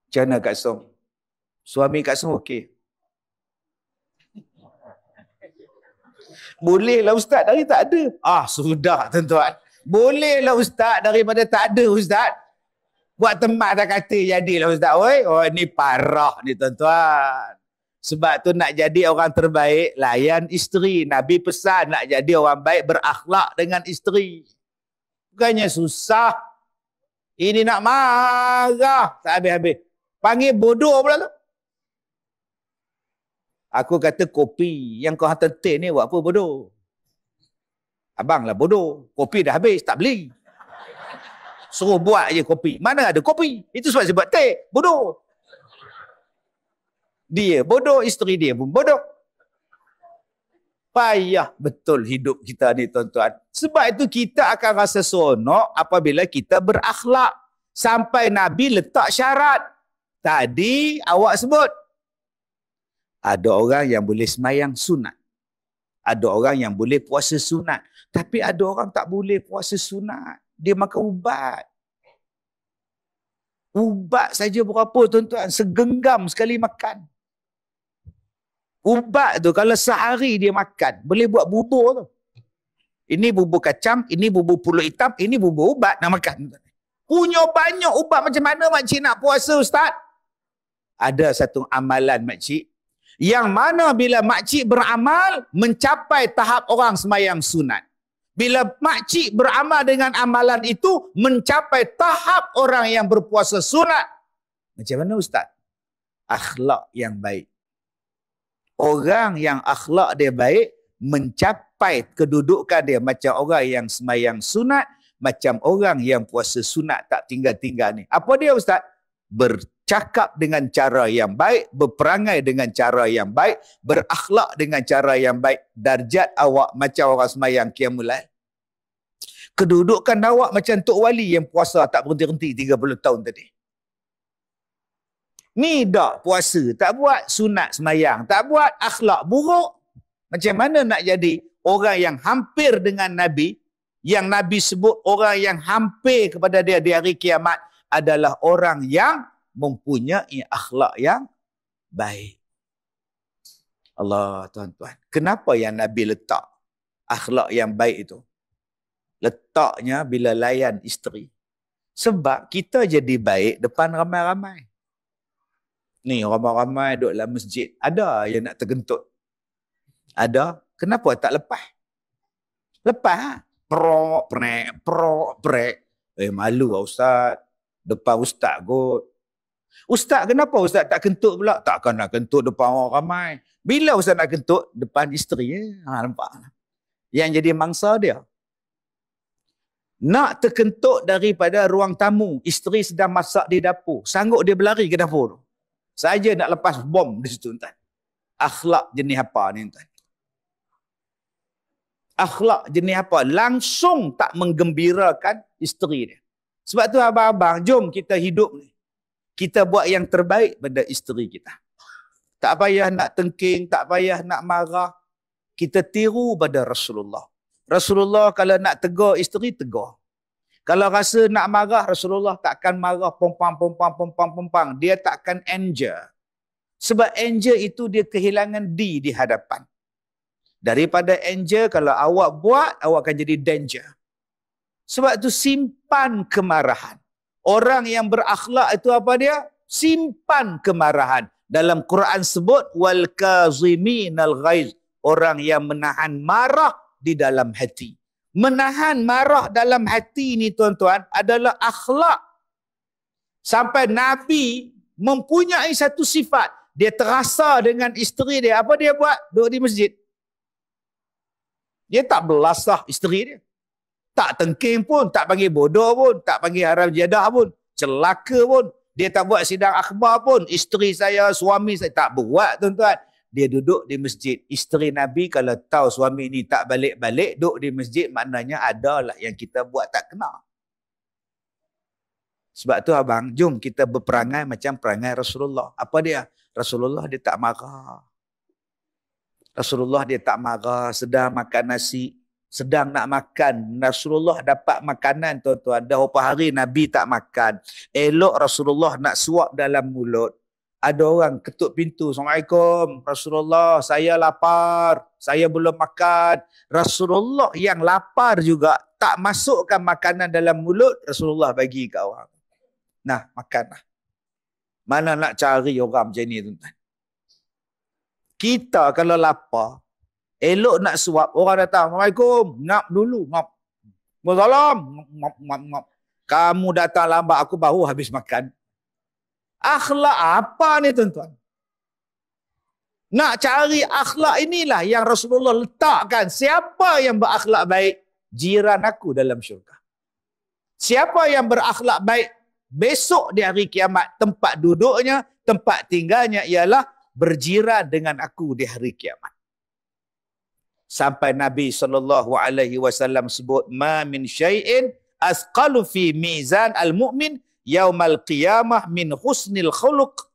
jangan kat suami kat okey Bolehlah ustaz dari tak ada. Ah sudah tuan-tuan. Bolehlah ustaz daripada tak ada ustaz. Buat tempat tak kata jadilah ustaz. Oi, oh ni parah ni tuan-tuan. Sebab tu nak jadi orang terbaik layan isteri. Nabi pesan nak jadi orang baik berakhlak dengan isteri. Bukannya susah. Ini nak marah tak habis-habis. Panggil bodoh pula tu. Aku kata kopi yang kau hantar teh ni buat apa bodoh? Abang lah bodoh. Kopi dah habis, tak beli. Suruh buat je kopi. Mana ada kopi? Itu sebab saya buat teh. Bodoh. Dia bodoh, isteri dia pun bodoh. Payah betul hidup kita ni tuan-tuan. Sebab itu kita akan rasa seronok apabila kita berakhlak. Sampai Nabi letak syarat. Tadi awak sebut. Ada orang yang boleh semayang sunat. Ada orang yang boleh puasa sunat. Tapi ada orang tak boleh puasa sunat. Dia makan ubat. Ubat saja berapa tuan-tuan? Segenggam sekali makan. Ubat tu kalau sehari dia makan, boleh buat bubur tu. Ini bubur kacang, ini bubur pulut hitam, ini bubur ubat nak makan. Punya banyak ubat macam mana makcik nak puasa ustaz? Ada satu amalan makcik yang mana bila makcik beramal, mencapai tahap orang semayang sunat. Bila makcik beramal dengan amalan itu, mencapai tahap orang yang berpuasa sunat. Macam mana Ustaz? Akhlak yang baik. Orang yang akhlak dia baik, mencapai kedudukan dia macam orang yang semayang sunat, macam orang yang puasa sunat tak tinggal-tinggal ni. Apa dia Ustaz? Bertahap cakap dengan cara yang baik, berperangai dengan cara yang baik, berakhlak dengan cara yang baik, darjat awak macam orang semayang kiamulai. Eh? Kedudukan awak macam Tok Wali yang puasa tak berhenti-henti 30 tahun tadi. Ni dah puasa tak buat, sunat semayang tak buat, akhlak buruk. Macam mana nak jadi orang yang hampir dengan Nabi, yang Nabi sebut orang yang hampir kepada dia di hari kiamat adalah orang yang mempunyai akhlak yang baik. Allah tuan-tuan. Kenapa yang Nabi letak akhlak yang baik itu? Letaknya bila layan isteri. Sebab kita jadi baik depan ramai-ramai. Ni ramai-ramai duduk dalam masjid. Ada yang nak tergentut. Ada. Kenapa tak lepas? Lepas. Ha? Prok, prek, prok, prek. Eh malu lah ustaz. Depan ustaz kot. Ustaz kenapa ustaz tak kentut pula? Takkan nak kentut depan orang ramai. Bila ustaz nak kentut? Depan isteri. Ya? Ha, nampak. Yang jadi mangsa dia. Nak terkentut daripada ruang tamu. Isteri sedang masak di dapur. Sanggup dia berlari ke dapur. Saja nak lepas bom di situ. Entah. Akhlak jenis apa ni? Entah. Akhlak jenis apa? Langsung tak menggembirakan isteri dia. Sebab tu abang-abang, jom kita hidup ni kita buat yang terbaik pada isteri kita. Tak payah nak tengking, tak payah nak marah. Kita tiru pada Rasulullah. Rasulullah kalau nak tegur isteri, tegur. Kalau rasa nak marah, Rasulullah tak akan marah pompang, pompang, pompang, pompang. Dia tak akan anger. Sebab anger itu dia kehilangan di di hadapan. Daripada anger, kalau awak buat, awak akan jadi danger. Sebab tu simpan kemarahan orang yang berakhlak itu apa dia? Simpan kemarahan. Dalam Quran sebut wal kazimina al orang yang menahan marah di dalam hati. Menahan marah dalam hati ini tuan-tuan adalah akhlak. Sampai Nabi mempunyai satu sifat. Dia terasa dengan isteri dia. Apa dia buat? Duduk di masjid. Dia tak belasah isteri dia tak tengking pun, tak panggil bodoh pun, tak panggil haram jadah pun, celaka pun. Dia tak buat sidang akhbar pun. Isteri saya, suami saya tak buat tuan-tuan. Dia duduk di masjid. Isteri Nabi kalau tahu suami ni tak balik-balik, duduk di masjid, maknanya adalah yang kita buat tak kena. Sebab tu abang, jom kita berperangai macam perangai Rasulullah. Apa dia? Rasulullah dia tak marah. Rasulullah dia tak marah, sedang makan nasi, sedang nak makan. Rasulullah dapat makanan tuan-tuan. Dah berapa hari Nabi tak makan. Elok Rasulullah nak suap dalam mulut. Ada orang ketuk pintu. Assalamualaikum Rasulullah saya lapar. Saya belum makan. Rasulullah yang lapar juga tak masukkan makanan dalam mulut. Rasulullah bagi ke orang. Nah makanlah. Mana nak cari orang macam ni tuan-tuan. Kita kalau lapar, Elok nak suap, orang datang. Assalamualaikum. Ngap dulu. Ngap. Muzalam. Ngap, ngap, ngap. Kamu datang lambat, aku baru habis makan. Akhlak apa ni tuan-tuan? Nak cari akhlak inilah yang Rasulullah letakkan. Siapa yang berakhlak baik? Jiran aku dalam syurga. Siapa yang berakhlak baik? Besok di hari kiamat tempat duduknya, tempat tinggalnya ialah berjiran dengan aku di hari kiamat sampai Nabi sallallahu alaihi wasallam sebut ma min syai'in asqalu fi mizan al-mu'min yaumal qiyamah min husnil khuluq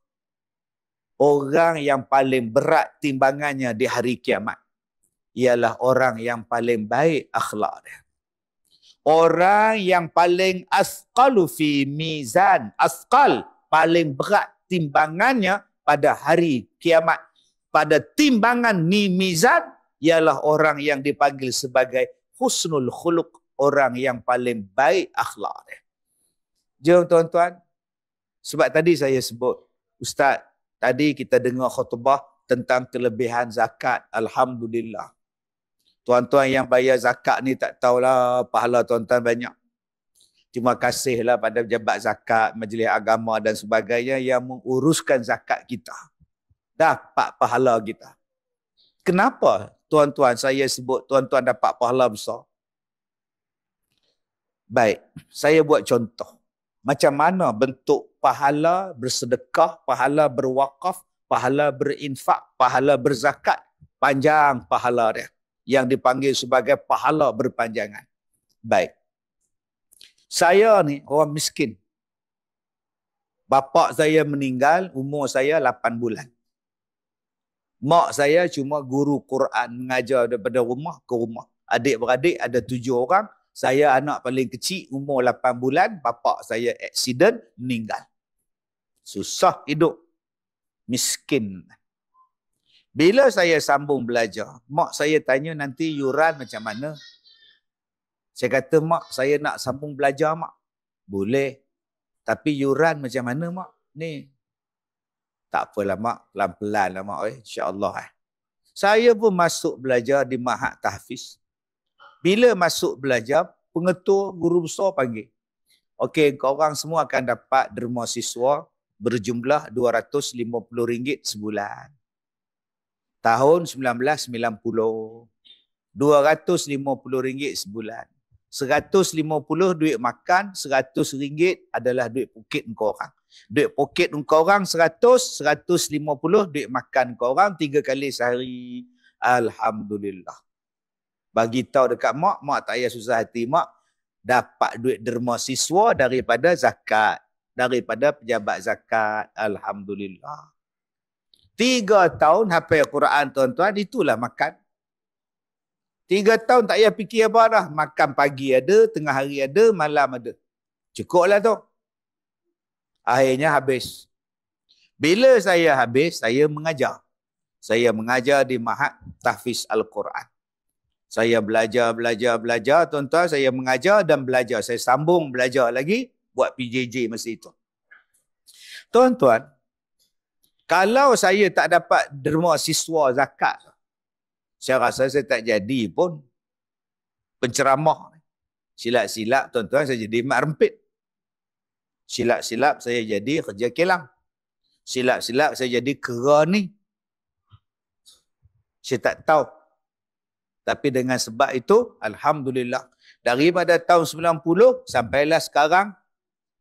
orang yang paling berat timbangannya di hari kiamat ialah orang yang paling baik akhlak dia orang yang paling asqalu fi mizan asqal paling berat timbangannya pada hari kiamat pada timbangan ni mizan ialah orang yang dipanggil sebagai husnul khuluq orang yang paling baik akhlak dia. Jom tuan-tuan, sebab tadi saya sebut, Ustaz, tadi kita dengar khutbah tentang kelebihan zakat, Alhamdulillah. Tuan-tuan yang bayar zakat ni tak tahulah pahala tuan-tuan banyak. Terima kasihlah pada jabat zakat, majlis agama dan sebagainya yang menguruskan zakat kita. Dapat pahala kita. Kenapa tuan-tuan saya sebut tuan-tuan dapat pahala besar. Baik, saya buat contoh. Macam mana bentuk pahala bersedekah, pahala berwakaf, pahala berinfak, pahala berzakat, panjang pahala dia yang dipanggil sebagai pahala berpanjangan. Baik. Saya ni orang miskin. Bapak saya meninggal, umur saya 8 bulan. Mak saya cuma guru Quran mengajar daripada rumah ke rumah. Adik-beradik ada tujuh orang. Saya anak paling kecil, umur lapan bulan. Bapak saya aksiden, meninggal. Susah hidup. Miskin. Bila saya sambung belajar, mak saya tanya nanti yuran macam mana? Saya kata, mak saya nak sambung belajar mak. Boleh. Tapi yuran macam mana mak? Ni, tak apalah mak, pelan-pelan lah mak. Eh. InsyaAllah. Eh. Saya pun masuk belajar di Mahat Tahfiz. Bila masuk belajar, pengetua guru besar panggil. Okey, korang semua akan dapat derma siswa berjumlah RM250 sebulan. Tahun 1990, RM250 sebulan. RM150 duit makan, RM100 adalah duit pukit korang. Duit poket kau orang 100, 150 duit makan kau orang tiga kali sehari. Alhamdulillah. Bagi tahu dekat mak, mak tak payah susah hati mak dapat duit derma siswa daripada zakat, daripada pejabat zakat. Alhamdulillah. Tiga tahun hafal Quran tuan-tuan, itulah makan. Tiga tahun tak payah fikir apa dah. Makan pagi ada, tengah hari ada, malam ada. cukuplah tu akhirnya habis. Bila saya habis, saya mengajar. Saya mengajar di Mahat Tahfiz Al-Quran. Saya belajar, belajar, belajar. Tuan-tuan, saya mengajar dan belajar. Saya sambung belajar lagi buat PJJ masa itu. Tuan-tuan, kalau saya tak dapat derma siswa zakat, saya rasa saya tak jadi pun penceramah. Silap-silap, tuan-tuan, saya jadi mak rempit. Silap-silap saya jadi kerja kilang. Silap-silap saya jadi kera ni. Saya tak tahu. Tapi dengan sebab itu, Alhamdulillah. Daripada tahun 90 sampailah sekarang,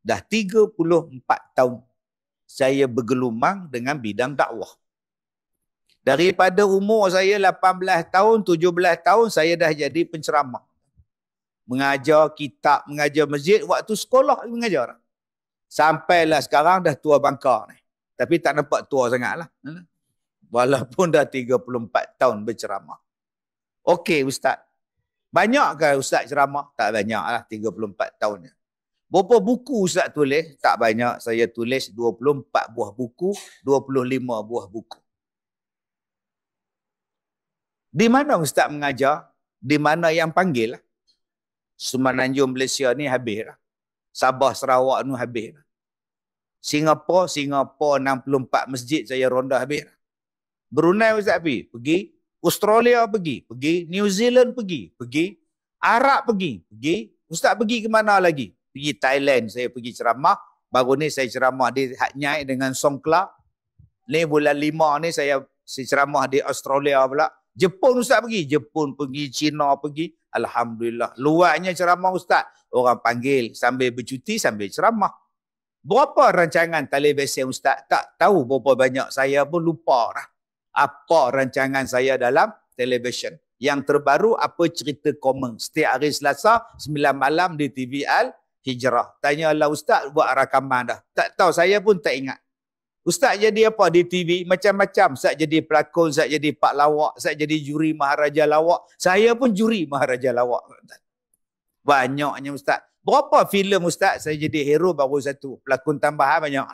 dah 34 tahun saya bergelumang dengan bidang dakwah. Daripada umur saya 18 tahun, 17 tahun, saya dah jadi penceramah. Mengajar kitab, mengajar masjid, waktu sekolah mengajar Sampailah sekarang dah tua bangka ni. Tapi tak nampak tua sangat lah. Walaupun dah 34 tahun berceramah. Okey Ustaz. Banyak ke Ustaz ceramah? Tak banyak lah 34 tahun ni. Berapa buku Ustaz tulis? Tak banyak. Saya tulis 24 buah buku, 25 buah buku. Di mana Ustaz mengajar? Di mana yang panggil? Lah? Semenanjung Malaysia ni habis lah. Sabah Sarawak nu habis lah. Singapura, Singapura 64 masjid saya ronda habis Brunei Ustaz pergi, pergi. Australia pergi, pergi. New Zealand pergi, pergi. Arab pergi, pergi. Ustaz pergi ke mana lagi? Pergi Thailand, saya pergi ceramah. Baru ni saya ceramah di Haknyai dengan Songkla. Ni bulan lima ni saya ceramah di Australia pula. Jepun ustaz pergi, Jepun pergi, Cina pergi. Alhamdulillah. Luarnya ceramah ustaz. Orang panggil sambil bercuti sambil ceramah. Berapa rancangan tali besi ustaz? Tak tahu berapa banyak saya pun lupa lah. Apa rancangan saya dalam television. Yang terbaru apa cerita komen. Setiap hari Selasa, 9 malam di TV Al Hijrah. Tanyalah ustaz buat rakaman dah. Tak tahu saya pun tak ingat. Ustaz jadi apa di TV? Macam-macam. Ustaz jadi pelakon, Ustaz jadi pak lawak, Ustaz jadi juri Maharaja Lawak. Saya pun juri Maharaja Lawak. Banyaknya Ustaz. Berapa filem Ustaz saya jadi hero baru satu. Pelakon tambahan banyak.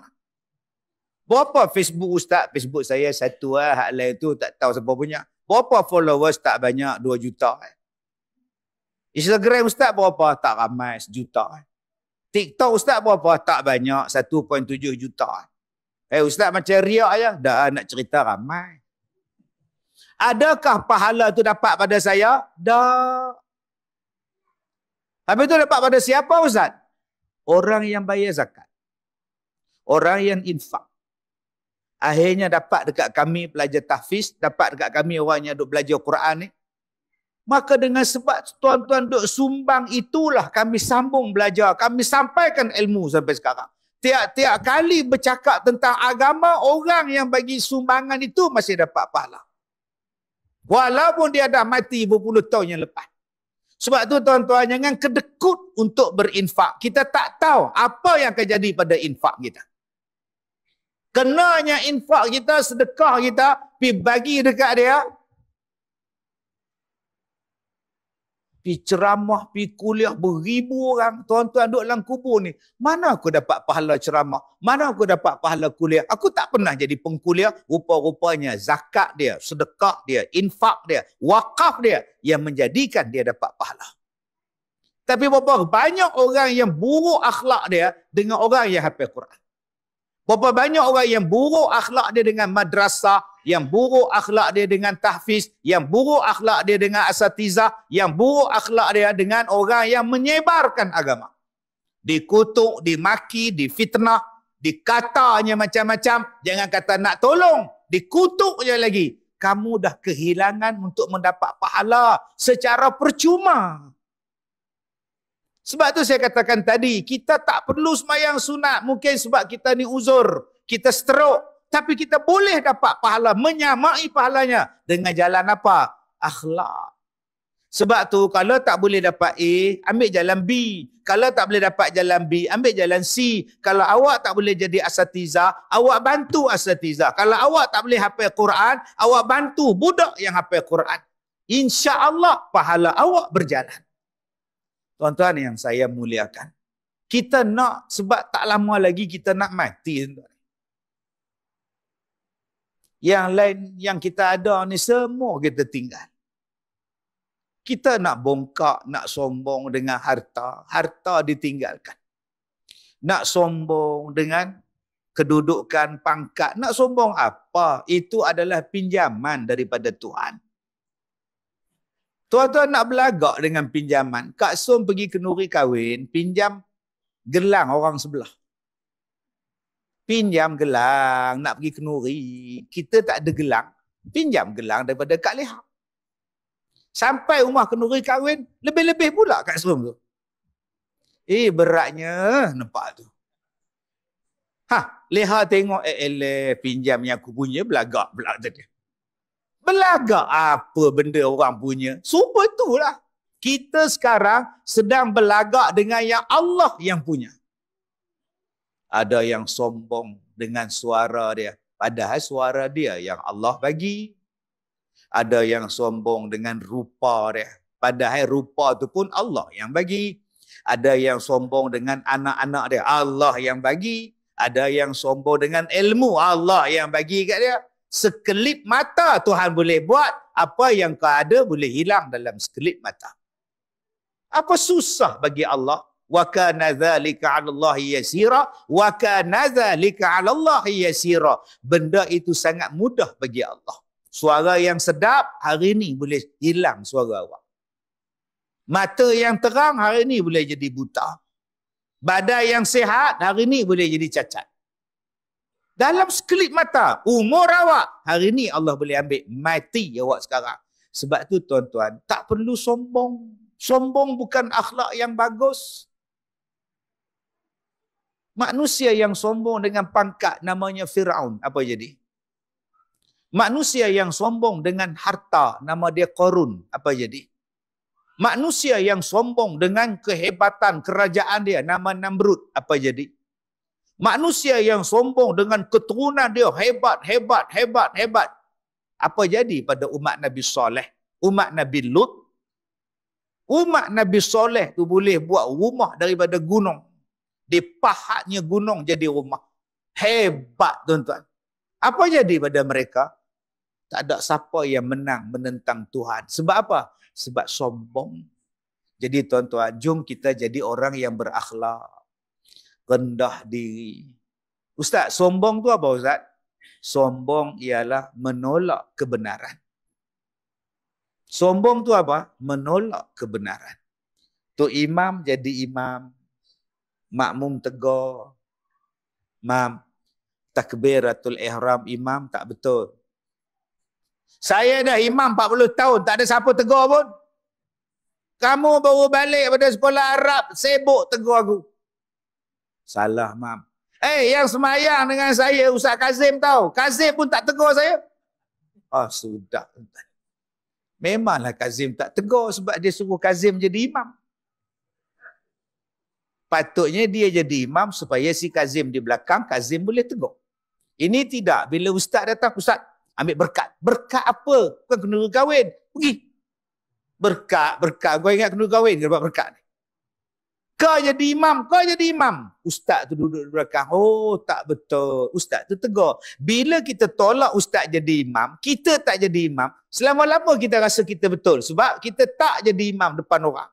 Berapa Facebook Ustaz? Facebook saya satu lah. Eh. Hak lain tu tak tahu siapa punya. Berapa followers tak banyak? Dua juta. Eh. Instagram Ustaz berapa? Tak ramai. Sejuta. Eh. TikTok Ustaz berapa? Tak banyak. satu. tujuh juta. Eh ustaz macam riak ya. Dah nak cerita ramai. Adakah pahala tu dapat pada saya? Dah. Habis tu dapat pada siapa ustaz? Orang yang bayar zakat. Orang yang infak. Akhirnya dapat dekat kami pelajar tahfiz. Dapat dekat kami orang yang duduk belajar Quran ni. Maka dengan sebab tuan-tuan duk sumbang itulah kami sambung belajar. Kami sampaikan ilmu sampai sekarang tiap-tiap kali bercakap tentang agama, orang yang bagi sumbangan itu masih dapat pahala. Walaupun dia dah mati berpuluh tahun yang lepas. Sebab tu tuan-tuan jangan kedekut untuk berinfak. Kita tak tahu apa yang akan jadi pada infak kita. Kenanya infak kita, sedekah kita, pergi bagi dekat dia, pi ceramah, pi kuliah beribu orang. Tuan-tuan duduk dalam kubur ni. Mana aku dapat pahala ceramah? Mana aku dapat pahala kuliah? Aku tak pernah jadi pengkuliah. Rupa-rupanya zakat dia, sedekah dia, infak dia, wakaf dia yang menjadikan dia dapat pahala. Tapi berapa banyak orang yang buruk akhlak dia dengan orang yang hafal Quran. Berapa banyak orang yang buruk akhlak dia dengan madrasah, yang buruk akhlak dia dengan tahfiz, yang buruk akhlak dia dengan asatiza, yang buruk akhlak dia dengan orang yang menyebarkan agama. Dikutuk, dimaki, difitnah, dikatanya macam-macam, jangan kata nak tolong, dikutuk je lagi. Kamu dah kehilangan untuk mendapat pahala secara percuma. Sebab tu saya katakan tadi, kita tak perlu semayang sunat mungkin sebab kita ni uzur, kita strok. Tapi kita boleh dapat pahala, menyamai pahalanya dengan jalan apa? Akhlak. Sebab tu kalau tak boleh dapat A, ambil jalan B. Kalau tak boleh dapat jalan B, ambil jalan C. Kalau awak tak boleh jadi asatiza, awak bantu asatiza. Kalau awak tak boleh hafal Quran, awak bantu budak yang hafal Quran. Insya Allah pahala awak berjalan. Tuan-tuan yang saya muliakan. Kita nak sebab tak lama lagi kita nak mati. Yang lain yang kita ada ni semua kita tinggal. Kita nak bongkak, nak sombong dengan harta. Harta ditinggalkan. Nak sombong dengan kedudukan pangkat. Nak sombong apa? Itu adalah pinjaman daripada Tuhan. Tuan-tuan nak belagak dengan pinjaman. Kak Sun pergi kenuri kawin, pinjam gelang orang sebelah. Pinjam gelang, nak pergi kenuri. Kita tak ada gelang. Pinjam gelang daripada Kak Leha. Sampai rumah kenuri kawin lebih-lebih pula Kak Sun tu. Eh, beratnya nampak tu. Ha, Leha tengok, eh, eh, pinjam yang aku punya, belagak pula tadi. Belaga apa benda orang punya. Super itulah. Kita sekarang sedang belagak dengan yang Allah yang punya. Ada yang sombong dengan suara dia. Padahal suara dia yang Allah bagi. Ada yang sombong dengan rupa dia. Padahal rupa itu pun Allah yang bagi. Ada yang sombong dengan anak-anak dia. Allah yang bagi. Ada yang sombong dengan ilmu. Allah yang bagi kat dia sekelip mata Tuhan boleh buat, apa yang kau ada boleh hilang dalam sekelip mata. Apa susah bagi Allah? Wa kana dhalika 'ala Allah yasira wa kana dhalika 'ala Allah yasira. Benda itu sangat mudah bagi Allah. Suara yang sedap hari ini boleh hilang suara awak. Mata yang terang hari ini boleh jadi buta. Badan yang sihat hari ini boleh jadi cacat. Dalam sekelip mata, umur awak. Hari ni Allah boleh ambil mati awak sekarang. Sebab tu tuan-tuan, tak perlu sombong. Sombong bukan akhlak yang bagus. Manusia yang sombong dengan pangkat namanya Fir'aun. Apa jadi? Manusia yang sombong dengan harta nama dia Korun. Apa jadi? Manusia yang sombong dengan kehebatan kerajaan dia nama Namrud. Apa jadi? Manusia yang sombong dengan keturunan dia hebat, hebat, hebat, hebat. Apa jadi pada umat Nabi Saleh? Umat Nabi Lut? Umat Nabi Saleh tu boleh buat rumah daripada gunung. di pahatnya gunung jadi rumah. Hebat tuan-tuan. Apa jadi pada mereka? Tak ada siapa yang menang menentang Tuhan. Sebab apa? Sebab sombong. Jadi tuan-tuan, jom kita jadi orang yang berakhlak rendah diri. Ustaz, sombong tu apa Ustaz? Sombong ialah menolak kebenaran. Sombong tu apa? Menolak kebenaran. Tu imam jadi imam. Makmum tegur. Mam, takbiratul ihram imam tak betul. Saya dah imam 40 tahun, tak ada siapa tegur pun. Kamu baru balik pada sekolah Arab, sibuk tegur aku. Salah mam. Eh hey, yang semayang dengan saya Ustaz Kazim tau. Kazim pun tak tegur saya. Oh sudah. Memanglah Kazim tak tegur sebab dia suruh Kazim jadi imam. Patutnya dia jadi imam supaya si Kazim di belakang Kazim boleh tegur. Ini tidak. Bila ustaz datang, ustaz ambil berkat. Berkat apa? Bukan kena kahwin. Pergi. Berkat, berkat. Kau ingat kena kahwin? Kau dapat berkat ni. Kau jadi imam, kau jadi imam. Ustaz tu duduk di belakang. Oh, tak betul. Ustaz tu tegur. Bila kita tolak ustaz jadi imam, kita tak jadi imam. Selama-lama kita rasa kita betul. Sebab kita tak jadi imam depan orang.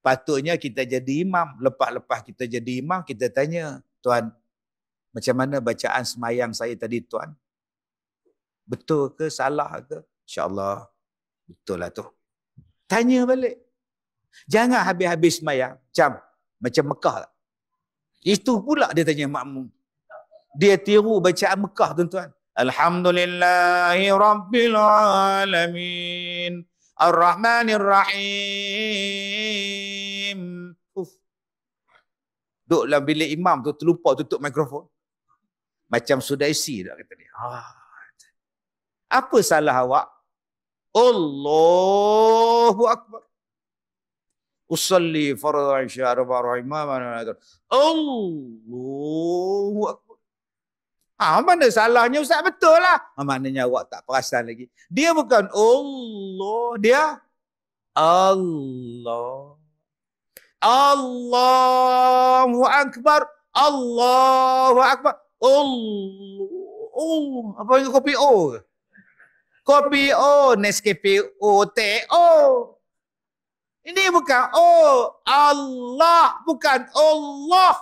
Patutnya kita jadi imam. Lepas-lepas kita jadi imam, kita tanya, Tuan, macam mana bacaan semayang saya tadi, Tuan? Betul ke? Salah ke? InsyaAllah, betul lah tu. Tanya balik. Jangan habis-habis semayang. Macam, macam Mekah lah. Itu pula dia tanya makmum. Dia tiru bacaan Mekah tuan-tuan. Alhamdulillahi Rabbil Alamin. Ar-Rahmanir Rahim. Uf. Duduk dalam bilik imam tu terlupa tutup mikrofon. Macam sudah Sudaisi dah kata ni. Ah. Apa salah awak? Allahu Akbar. أصلي فرض عشاء أربع ما الله أكبر ah, mana salahnya Ustaz betul lah ah, maknanya awak tak perasan lagi dia bukan Allah dia Allah Allahu Akbar Allahu Akbar Allah oh, apa yang kopi O kopi O Nescafe O T O ini bukan oh Allah, bukan Allah.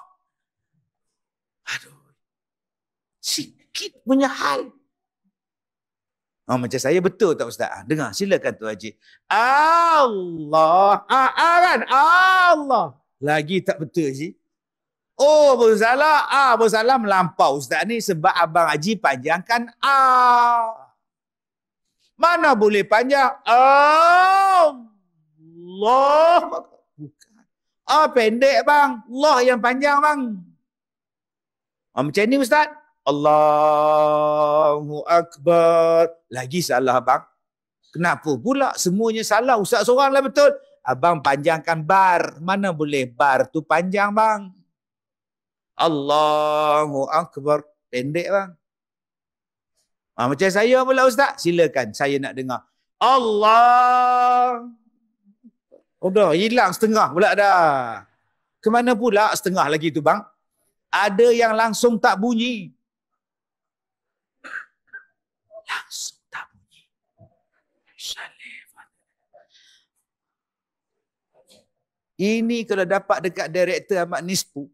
Aduh. Sikit punya hal. Oh, macam saya betul tak Ustaz? Ah, dengar, silakan Tuan Haji. Allah. Ah, ah, kan? Allah. Lagi tak betul Haji. Oh, Abu Salam. Ah, Abu Salam melampau Ustaz ni sebab Abang Haji panjangkan Ah. Mana boleh panjang? Allah. Allah. Bukan. Ah pendek bang. Allah yang panjang bang. Ah, macam ni ustaz. Allahu Akbar. Lagi salah bang. Kenapa pula semuanya salah. Ustaz seorang lah betul. Abang panjangkan bar. Mana boleh bar tu panjang bang. Allahu Akbar. Pendek bang. Ah, macam saya pula ustaz. Silakan saya nak dengar. Allah. Oh Udah, hilang setengah pula dah. Kemana pula setengah lagi tu bang? Ada yang langsung tak bunyi. Langsung tak bunyi. Ini kalau dapat dekat director Ahmad Nispu.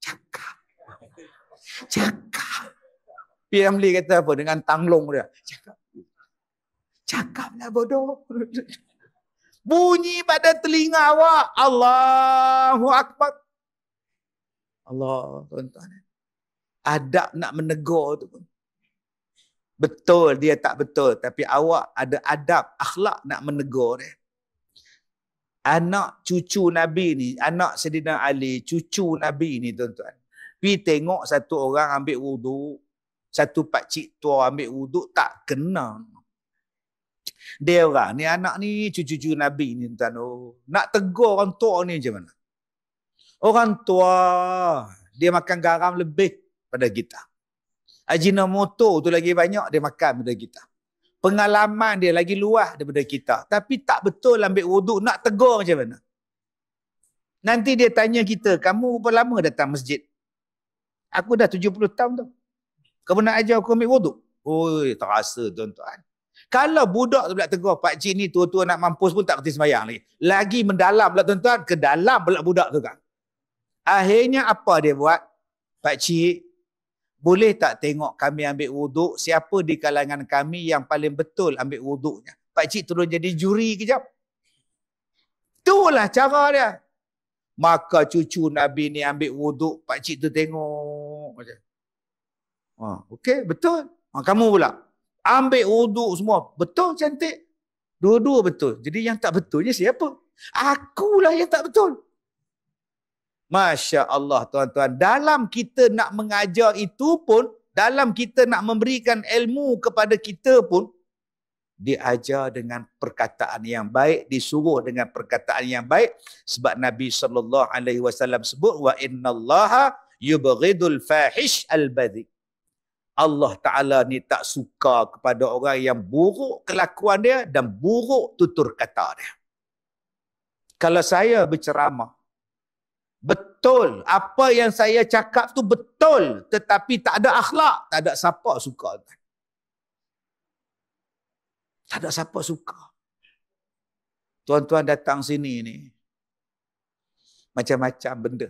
Cakap. Cakap. PM Lee kata apa? Dengan tanglong dia. Cakap cakaplah bodoh. Bunyi pada telinga awak. Allahu Akbar. Allah tuan Adab nak menegur tu pun. Betul dia tak betul. Tapi awak ada adab, akhlak nak menegur dia. Anak cucu Nabi ni, anak Sedina Ali, cucu Nabi ni tuan-tuan. Pi tengok satu orang ambil wuduk. Satu pakcik tua ambil wuduk tak kenal. Dia orang ni anak ni cucu-cucu Nabi ni tuan oh, Nak tegur orang tua ni macam mana? Orang tua dia makan garam lebih pada kita. Ajinomoto tu lagi banyak dia makan pada kita. Pengalaman dia lagi luas daripada kita. Tapi tak betul ambil wuduk nak tegur macam mana? Nanti dia tanya kita, kamu berapa lama datang masjid? Aku dah 70 tahun tu. Kamu nak ajar aku ambil wuduk? Oh, terasa tuan-tuan. Kalau budak tu pula tengok pak cik ni tua-tua nak mampus pun tak kerti sembahyang lagi. Lagi mendalam pula tuan-tuan ke dalam pula budak tu kan. Akhirnya apa dia buat? Pak cik boleh tak tengok kami ambil wuduk siapa di kalangan kami yang paling betul ambil wuduknya. Pak cik turun jadi juri kejap. Itulah cara dia. Maka cucu Nabi ni ambil wuduk, pak cik tu tengok macam. Ha, okey, betul. Ha, kamu pula ambil uduk semua. Betul cantik? Dua-dua betul. Jadi yang tak betulnya siapa? Akulah yang tak betul. Masya Allah tuan-tuan. Dalam kita nak mengajar itu pun, dalam kita nak memberikan ilmu kepada kita pun, diajar dengan perkataan yang baik, disuruh dengan perkataan yang baik. Sebab Nabi SAW sebut, wa inna allaha yubghidul fahish al-badhi. Allah Ta'ala ni tak suka kepada orang yang buruk kelakuan dia dan buruk tutur kata dia. Kalau saya berceramah, betul apa yang saya cakap tu betul tetapi tak ada akhlak, tak ada siapa suka. Tak ada siapa suka. Tuan-tuan datang sini ni, macam-macam benda.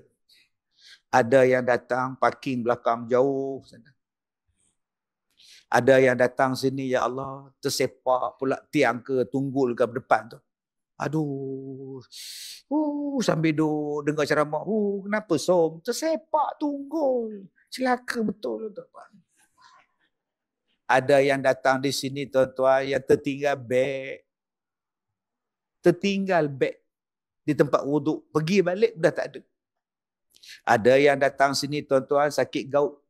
Ada yang datang parking belakang jauh sana. Ada yang datang sini, Ya Allah, tersepak pula tiang ke tunggul ke depan tu. Aduh, uh, sambil do, dengar ceramah, uh, kenapa som? Tersepak tunggul. Celaka betul tu. Ada yang datang di sini tuan-tuan yang tertinggal beg. Tertinggal beg di tempat wuduk. Pergi balik dah tak ada. Ada yang datang sini tuan-tuan sakit gout.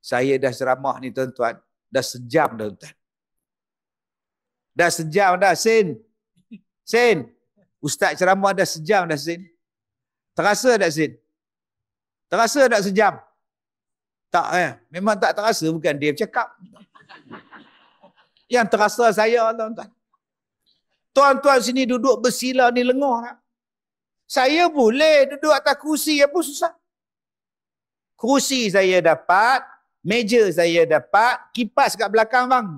Saya dah ceramah ni tuan-tuan. Dah sejam dah Ustaz. Dah sejam dah Sin. Sin. Ustaz ceramah dah sejam dah Sin. Terasa tak Sin? Terasa tak sejam? Tak eh. Memang tak terasa bukan dia cakap. Yang terasa saya lah, tuan-tuan. Tuan-tuan sini duduk bersila ni lengah tak? Saya boleh duduk atas kerusi apa susah. Kerusi saya dapat, meja saya dapat kipas kat belakang bang.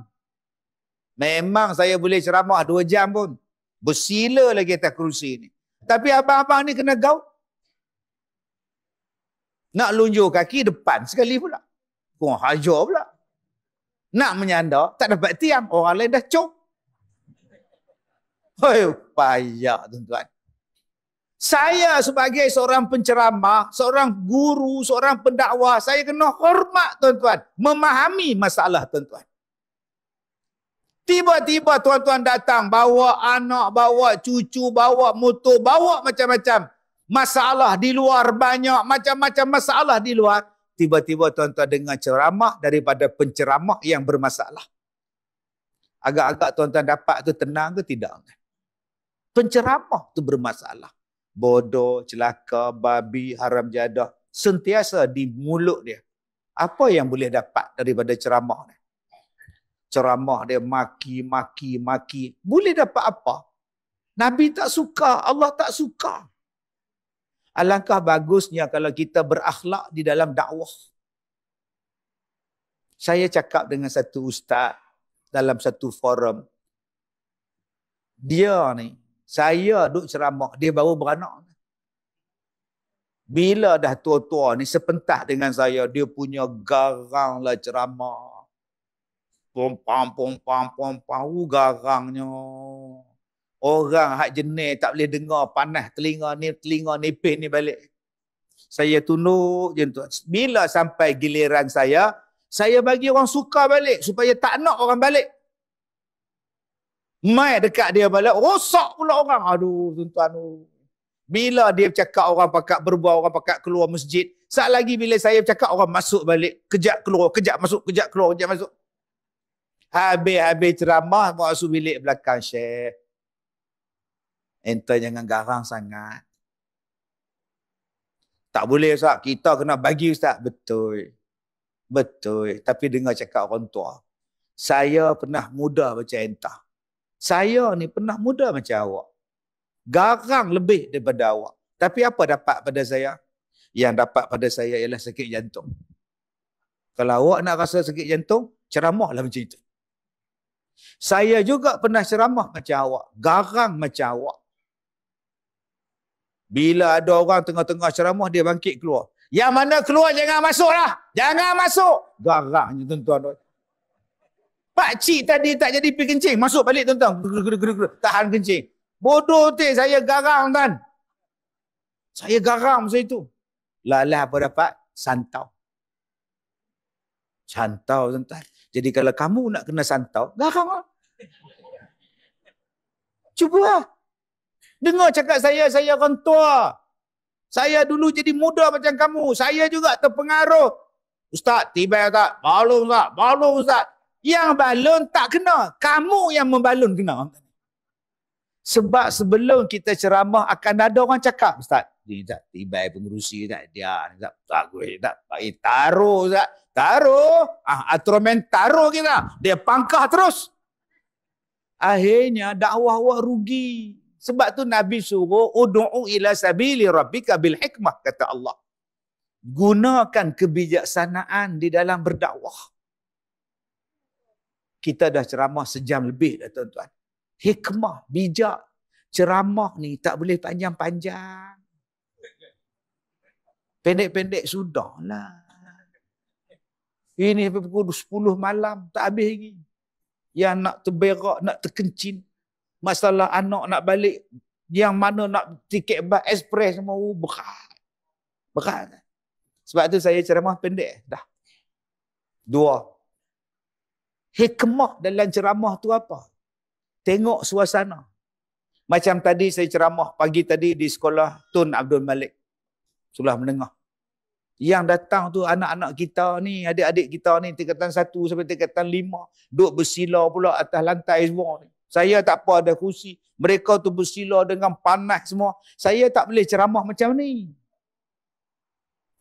Memang saya boleh ceramah dua jam pun. Bersila lagi atas kerusi ni. Tapi abang-abang ni kena gaul. Nak lunjur kaki depan sekali pula. Kau hajar pula. Nak menyandar, tak dapat tiang. Orang lain dah cok. Oh, payah tuan-tuan. Saya sebagai seorang penceramah, seorang guru, seorang pendakwa, saya kena hormat tuan-tuan. Memahami masalah tuan-tuan. Tiba-tiba tuan-tuan datang bawa anak, bawa cucu, bawa motor, bawa macam-macam. Masalah di luar banyak, macam-macam masalah di luar. Tiba-tiba tuan-tuan dengar ceramah daripada penceramah yang bermasalah. Agak-agak tuan-tuan dapat tu tenang ke tidak? Penceramah tu bermasalah bodoh, celaka, babi, haram jadah. Sentiasa di mulut dia. Apa yang boleh dapat daripada ceramah ni? Ceramah dia maki, maki, maki. Boleh dapat apa? Nabi tak suka, Allah tak suka. Alangkah bagusnya kalau kita berakhlak di dalam dakwah. Saya cakap dengan satu ustaz dalam satu forum. Dia ni, saya duduk ceramah, dia baru beranak. Bila dah tua-tua ni sepentah dengan saya, dia punya garang lah ceramah. Pompam, pompam, pompam, uh, garangnya. Orang hak jenis tak boleh dengar panah telinga ni, telinga nipis ni balik. Saya tunduk je tu. Bila sampai giliran saya, saya bagi orang suka balik supaya tak nak orang balik mai dekat dia balik rosak pula orang aduh tuan-tuan bila dia cakap orang pakat berbuah orang pakat keluar masjid saat lagi bila saya cakap orang masuk balik kejap keluar kejap masuk kejap keluar kejap masuk habis-habis ceramah masuk bilik belakang syekh Enter jangan garang sangat. Tak boleh Ustaz. Kita kena bagi Ustaz. Betul. Betul. Tapi dengar cakap orang tua. Saya pernah muda baca entah saya ni pernah muda macam awak. Garang lebih daripada awak. Tapi apa dapat pada saya? Yang dapat pada saya ialah sakit jantung. Kalau awak nak rasa sakit jantung, ceramahlah macam itu. Saya juga pernah ceramah macam awak. Garang macam awak. Bila ada orang tengah-tengah ceramah, dia bangkit keluar. Yang mana keluar, jangan masuklah. Jangan masuk. Garangnya tuan-tuan. Pak cik tadi tak jadi pergi kencing. Masuk balik tuan-tuan. Tahan kencing. Bodoh tu saya garang kan? Saya garang masa itu. Lalah apa dapat? Santau. Santau tuan-tuan. Jadi kalau kamu nak kena santau, garang lah. Cuba lah. Dengar cakap saya, saya orang tua. Saya dulu jadi muda macam kamu. Saya juga terpengaruh. Ustaz, tiba tak? Malu tak, malu ustaz. Yang balun tak kena. Kamu yang membalun kena. Sebab sebelum kita ceramah akan ada orang cakap. Ustaz, ni tak tiba pengurusi tak dia. Tak gue tak bagi taruh Ustaz. Taruh. Ah, Atromen taruh kita. Dia pangkah terus. Akhirnya dakwah wah rugi. Sebab tu Nabi suruh udu'u ila sabili rabbika bil hikmah kata Allah. Gunakan kebijaksanaan di dalam berdakwah kita dah ceramah sejam lebih dah tuan-tuan. Hikmah, bijak. Ceramah ni tak boleh panjang-panjang. Pendek-pendek sudah lah Ini pukul 10 malam, tak habis lagi. Yang nak terberak, nak terkencin. Masalah anak nak balik. Yang mana nak tiket bus express semua, oh, berat. Berat. Sebab tu saya ceramah pendek. Dah. Dua hikmah dalam ceramah tu apa? Tengok suasana. Macam tadi saya ceramah pagi tadi di sekolah Tun Abdul Malik. Sulah menengah. Yang datang tu anak-anak kita ni, adik-adik kita ni, tingkatan satu sampai tingkatan lima. Duduk bersila pula atas lantai semua ni. Saya tak apa ada kursi. Mereka tu bersila dengan panas semua. Saya tak boleh ceramah macam ni.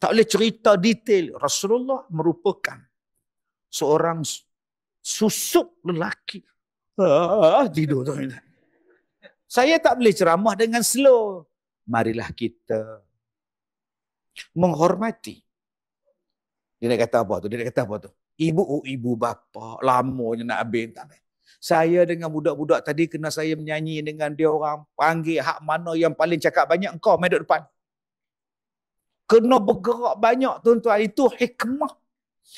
Tak boleh cerita detail. Rasulullah merupakan seorang susuk lelaki. Ah, ah, ah, ah, tidur tu. Saya tak boleh ceramah dengan slow. Marilah kita menghormati. Dia nak kata apa tu? Dia nak kata apa tu? Ibu, oh, ibu bapa, lamanya nak habis. Tak habis. Saya dengan budak-budak tadi kena saya menyanyi dengan dia orang panggil hak mana yang paling cakap banyak engkau main depan. Kena bergerak banyak tuan-tuan. Itu hikmah.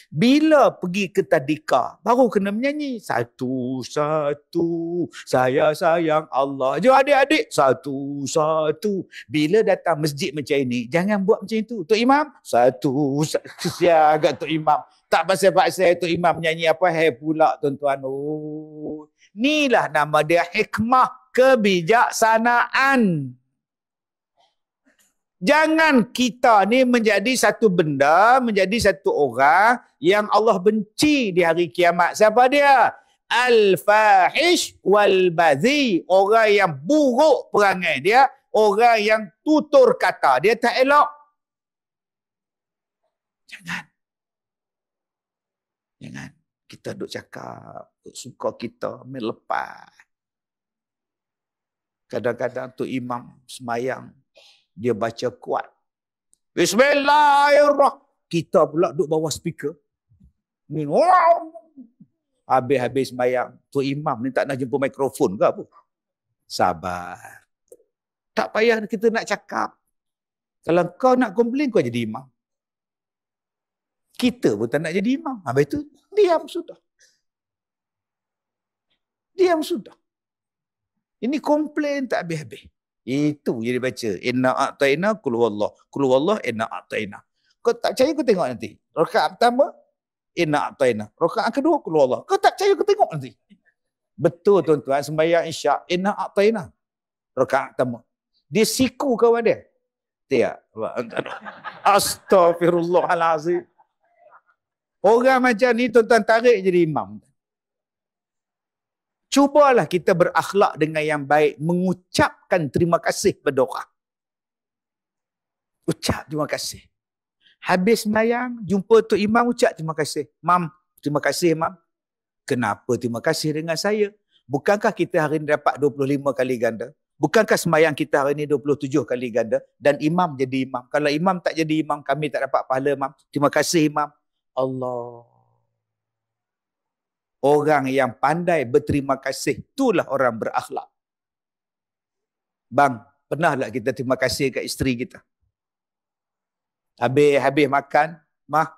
Bila pergi ke tadika, baru kena menyanyi. Satu, satu, saya sayang Allah. Jom adik-adik, satu, satu. Bila datang masjid macam ini, jangan buat macam itu. Tok Imam, satu, satu. Saya agak Tok Imam. Tak pasal-pasal Tok Imam menyanyi apa, hai pula tuan-tuan. Oh. Inilah nama dia hikmah kebijaksanaan. Jangan kita ni menjadi satu benda, menjadi satu orang yang Allah benci di hari kiamat. Siapa dia? Al-fahish wal-bazi. Orang yang buruk perangai dia. Orang yang tutur kata. Dia tak elok. Jangan. Jangan. Kita duk cakap. Duk suka kita. Melepas. Kadang-kadang tu imam semayang dia baca kuat. Bismillahirrahmanirrahim. Kita pula duduk bawah speaker. Ni, Habis-habis mayang. Tu imam ni tak nak jumpa mikrofon ke apa? Sabar. Tak payah kita nak cakap. Kalau kau nak komplain, kau jadi imam. Kita pun tak nak jadi imam. Habis tu, diam sudah. Diam sudah. Ini komplain tak habis-habis. Itu yang dia baca. Inna a'taina kulu wallah. Kulu wallah inna a'taina. Kau tak percaya kau tengok nanti. Rakaat pertama, inna a'taina. Rakaat kedua, kulu wallah. Kau tak percaya kau tengok nanti. Betul tuan-tuan, sembahyang insya' inna a'taina. Rakaat pertama. Dia siku kawan dia. Tiap. Astaghfirullahalazim. Orang macam ni tuan-tuan tarik jadi imam. Cubalah kita berakhlak dengan yang baik. Mengucapkan terima kasih berdoa. Ucap terima kasih. Habis mayang, jumpa tu Imam ucap terima kasih. Mam, terima kasih mam. Kenapa terima kasih dengan saya? Bukankah kita hari ini dapat 25 kali ganda? Bukankah semayang kita hari ini 27 kali ganda? Dan imam jadi imam. Kalau imam tak jadi imam, kami tak dapat pahala imam. Terima kasih imam. Allah. Orang yang pandai berterima kasih, itulah orang berakhlak. Bang, pernahlah kita terima kasih kat isteri kita. Habis-habis makan, mah,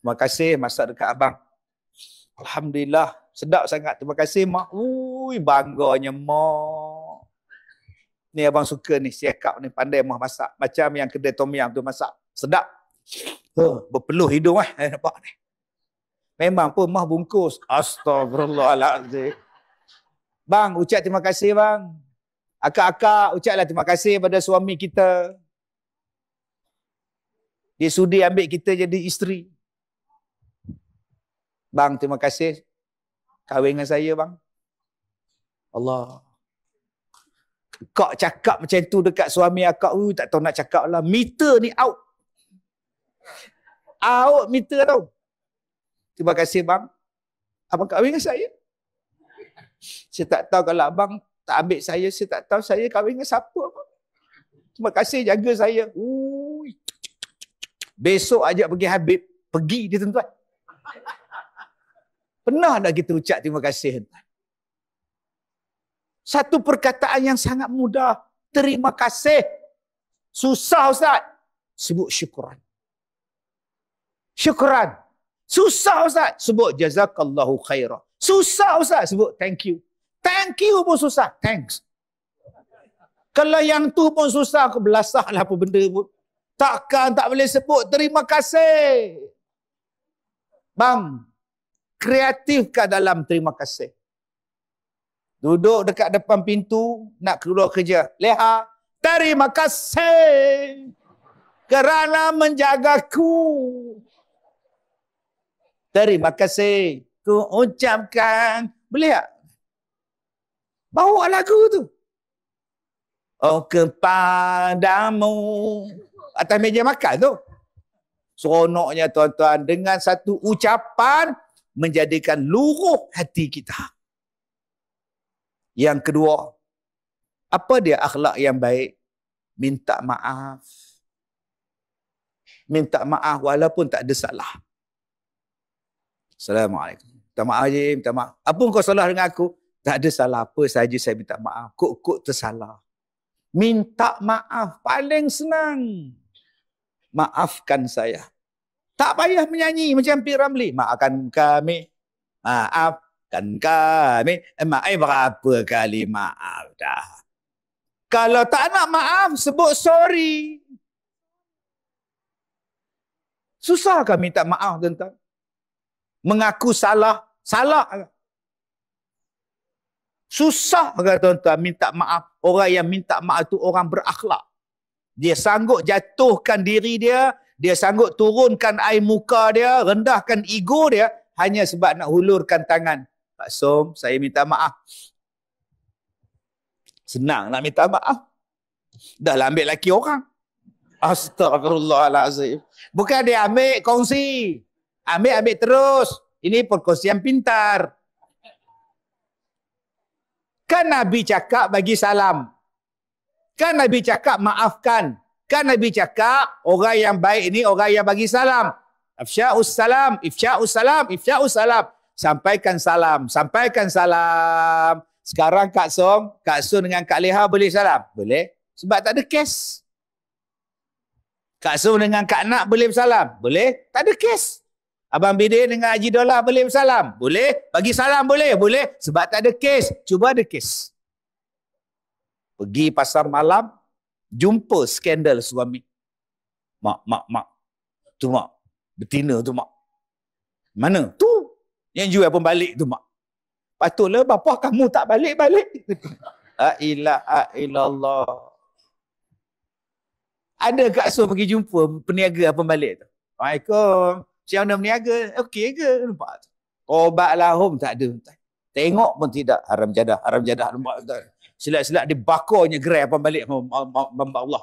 terima kasih masak dekat abang. Alhamdulillah, sedap sangat. Terima kasih, mah. Ui, bangganya, mah. Ni abang suka ni, siakap ni, pandai mah masak. Macam yang kedai Tom Yam tu masak. Sedap. Huh, berpeluh hidung lah. Eh, nampak ni. Memang pun mah bungkus. Astagfirullahaladzim. Bang, ucap terima kasih bang. Akak-akak, ucaplah terima kasih pada suami kita. Dia sudi ambil kita jadi isteri. Bang, terima kasih. Kahwin dengan saya, bang. Allah. Kak cakap macam tu dekat suami akak. Uh, tak tahu nak cakap lah. Meter ni out. Out meter tau. Terima kasih bang. Abang kahwin dengan saya. Saya tak tahu kalau abang tak ambil saya, saya tak tahu saya kahwin dengan siapa. Terima kasih jaga saya. Ui. Besok ajak pergi Habib. Pergi dia tuan-tuan. Pernah nak kita ucap terima kasih tuan Satu perkataan yang sangat mudah. Terima kasih. Susah Ustaz. Sebut syukuran. Syukuran. Susah Ustaz sebut jazakallahu khairah. Susah Ustaz sebut thank you. Thank you pun susah. Thanks. Kalau yang tu pun susah, aku belasah lah apa benda pun. Takkan tak boleh sebut terima kasih. Bang, kreatifkan dalam terima kasih. Duduk dekat depan pintu, nak keluar kerja. Leha, terima kasih kerana menjagaku. Terima kasih. Ku ucapkan. Boleh tak? Bawa lagu tu. Oh kepadamu. Atas meja makan tu. Seronoknya tuan-tuan. Dengan satu ucapan. Menjadikan luruh hati kita. Yang kedua. Apa dia akhlak yang baik? Minta maaf. Minta maaf walaupun tak ada salah. Assalamualaikum. Minta maaf je, minta maaf. Apa kau salah dengan aku? Tak ada salah apa saja saya minta maaf. Kok-kok tersalah. Minta maaf paling senang. Maafkan saya. Tak payah menyanyi macam Pi Ramli. Maafkan kami. Maafkan kami. Eh, maaf eh, berapa kali maaf dah. Kalau tak nak maaf, sebut sorry. Susahkah minta maaf tentang? mengaku salah, salah. Susah kata tuan-tuan minta maaf. Orang yang minta maaf itu orang berakhlak. Dia sanggup jatuhkan diri dia, dia sanggup turunkan air muka dia, rendahkan ego dia hanya sebab nak hulurkan tangan. Pak Som, saya minta maaf. Senang nak minta maaf. Dah lah ambil laki orang. Astagfirullahalazim. Bukan dia ambil kongsi. Ambil ambil terus. Ini perkongsian pintar. Kan Nabi cakap bagi salam. Kan Nabi cakap maafkan. Kan Nabi cakap orang yang baik ini orang yang bagi salam. Afsya'us salam, ifsya'us salam, ifsya'us salam. Sampaikan salam, sampaikan salam. Sekarang Kak Song, Kak Song dengan Kak Leha boleh salam? Boleh. Sebab tak ada kes. Kak Song dengan Kak Nak boleh salam? Boleh. Tak ada kes. Abang Bidin dengan Haji Dola boleh bersalam? Boleh. Bagi salam boleh? Boleh. Sebab tak ada kes. Cuba ada kes. Pergi pasar malam, jumpa skandal suami. Mak, mak, mak. Tu mak. Betina tu mak. Mana? Tu. Yang jual pun balik tu mak. Patutlah bapak kamu tak balik-balik. Ha'ilah, ha'ilallah. Ada Kak Su pergi jumpa peniaga pembalik. balik tu? Waalaikumsalam. Siang dah berniaga, okey ke? Nampak tu. Obat lahum tak ada. Tengok pun tidak haram jadah. Haram jadah nampak tu. Silat-silat dia bakarnya gerai apa balik mamba Allah.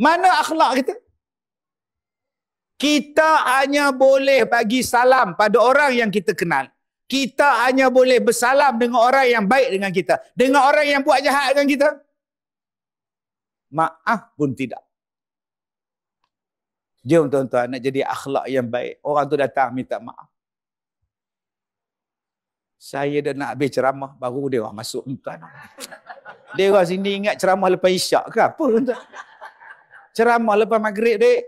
Mana akhlak kita? Kita hanya boleh bagi salam pada orang yang kita kenal. Kita hanya boleh bersalam dengan orang yang baik dengan kita. Dengan orang yang buat jahat dengan kita. Maaf pun tidak. Jom tuan-tuan nak jadi akhlak yang baik. Orang tu datang minta maaf. Saya dah nak habis ceramah baru dia orang masuk tuan. Dia orang sini ingat ceramah lepas isyak ke apa tuan? Ceramah lepas maghrib dek.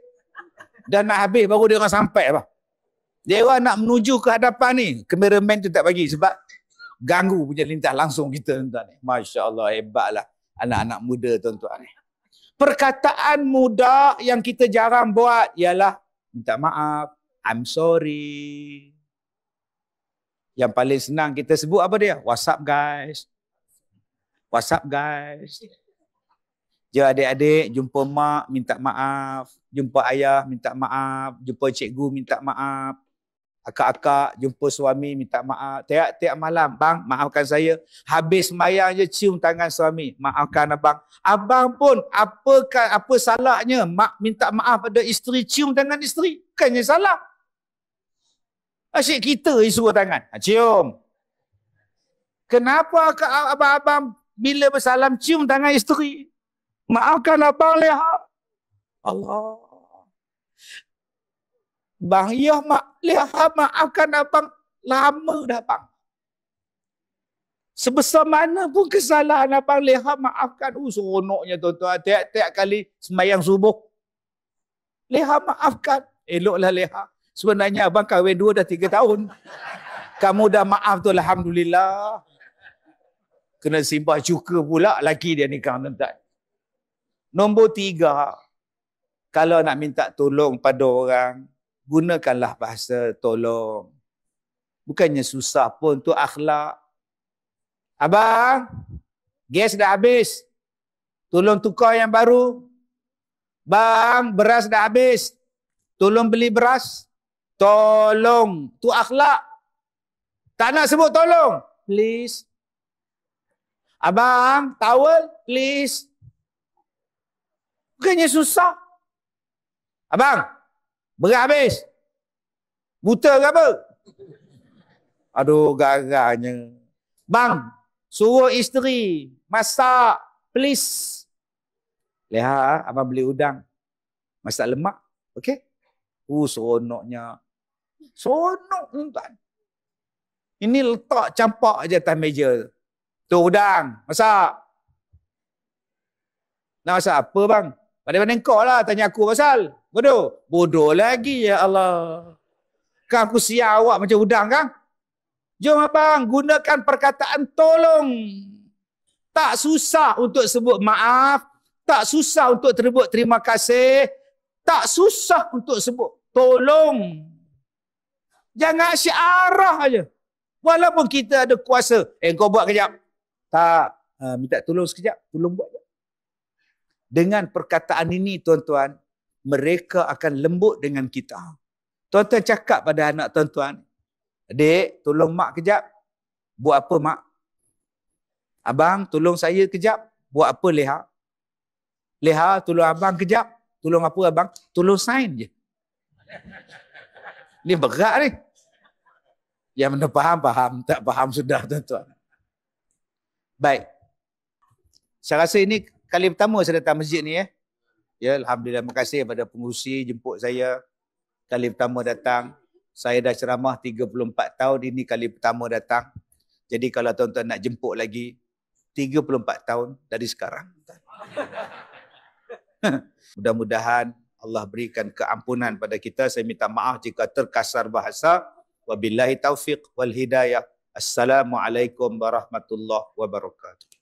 Dah nak habis baru dia orang sampai apa? Dia orang nak menuju ke hadapan ni. Kameramen tu tak bagi sebab ganggu punya lintas langsung kita tuan-tuan Masya Allah hebatlah anak-anak muda tuan-tuan ni perkataan muda yang kita jarang buat ialah minta maaf, I'm sorry. Yang paling senang kita sebut apa dia? WhatsApp guys. WhatsApp guys. Dia adik-adik jumpa mak minta maaf, jumpa ayah minta maaf, jumpa cikgu minta maaf akak-akak jumpa suami minta maaf tiap-tiap malam bang maafkan saya habis sembahyang je cium tangan suami maafkan abang abang pun apa apa salahnya mak minta maaf pada isteri cium tangan isteri bukannya salah asyik kita isu tangan ha, cium kenapa abang-abang bila bersalam cium tangan isteri maafkan abang leha Allah Bang, ya mak, lihat maafkan abang lama dah bang. Sebesar mana pun kesalahan abang lihat maafkan. Uh, seronoknya tuan-tuan. Tiap-tiap kali semayang subuh. Lihat maafkan. Eloklah lihat. Sebenarnya abang kahwin dua dah tiga tahun. Kamu dah maaf tu Alhamdulillah. Kena simpan cuka pula lagi dia nikah tuan-tuan. Nombor tiga. Kalau nak minta tolong pada orang, gunakanlah bahasa tolong. Bukannya susah pun tu akhlak. Abang, gas dah habis. Tolong tukar yang baru. Bang, beras dah habis. Tolong beli beras. Tolong. Tu akhlak. Tak nak sebut tolong. Please. Abang, towel, please. Bukannya susah. Abang, Berat habis. Buta ke apa? Aduh, garanya. Bang, suruh isteri masak, please. Lihat, apa beli udang. Masak lemak, okey? Oh, uh, seronoknya. Seronok, tuan. Ini letak campak aja atas meja Tu udang, masak. Nak masak apa, bang? Pada-pada kau lah tanya aku pasal. Bodoh. Bodoh lagi ya Allah. kang aku siap awak macam udang kang Jom abang gunakan perkataan tolong. Tak susah untuk sebut maaf. Tak susah untuk terbuk terima kasih. Tak susah untuk sebut tolong. Jangan asyik arah aja. Walaupun kita ada kuasa. Eh kau buat kejap. Tak. Uh, minta tolong sekejap. Tolong buat dengan perkataan ini tuan-tuan, mereka akan lembut dengan kita. Tuan-tuan cakap pada anak tuan-tuan, Adik, tolong mak kejap. Buat apa mak? Abang, tolong saya kejap. Buat apa leha? Leha, tolong abang kejap. Tolong apa abang? Tolong sign je. Ni berat ni. Yang mana faham, faham. Tak faham sudah tuan-tuan. Baik. Saya rasa ini kali pertama saya datang masjid ni eh. Ya, alhamdulillah terima kasih kepada pengerusi jemput saya. Kali pertama datang. Saya dah ceramah 34 tahun ini kali pertama datang. Jadi kalau tuan-tuan nak jemput lagi 34 tahun dari sekarang. Mudah-mudahan Allah berikan keampunan pada kita. Saya minta maaf jika terkasar bahasa. Wabillahi taufiq wal hidayah. Assalamualaikum warahmatullahi wabarakatuh.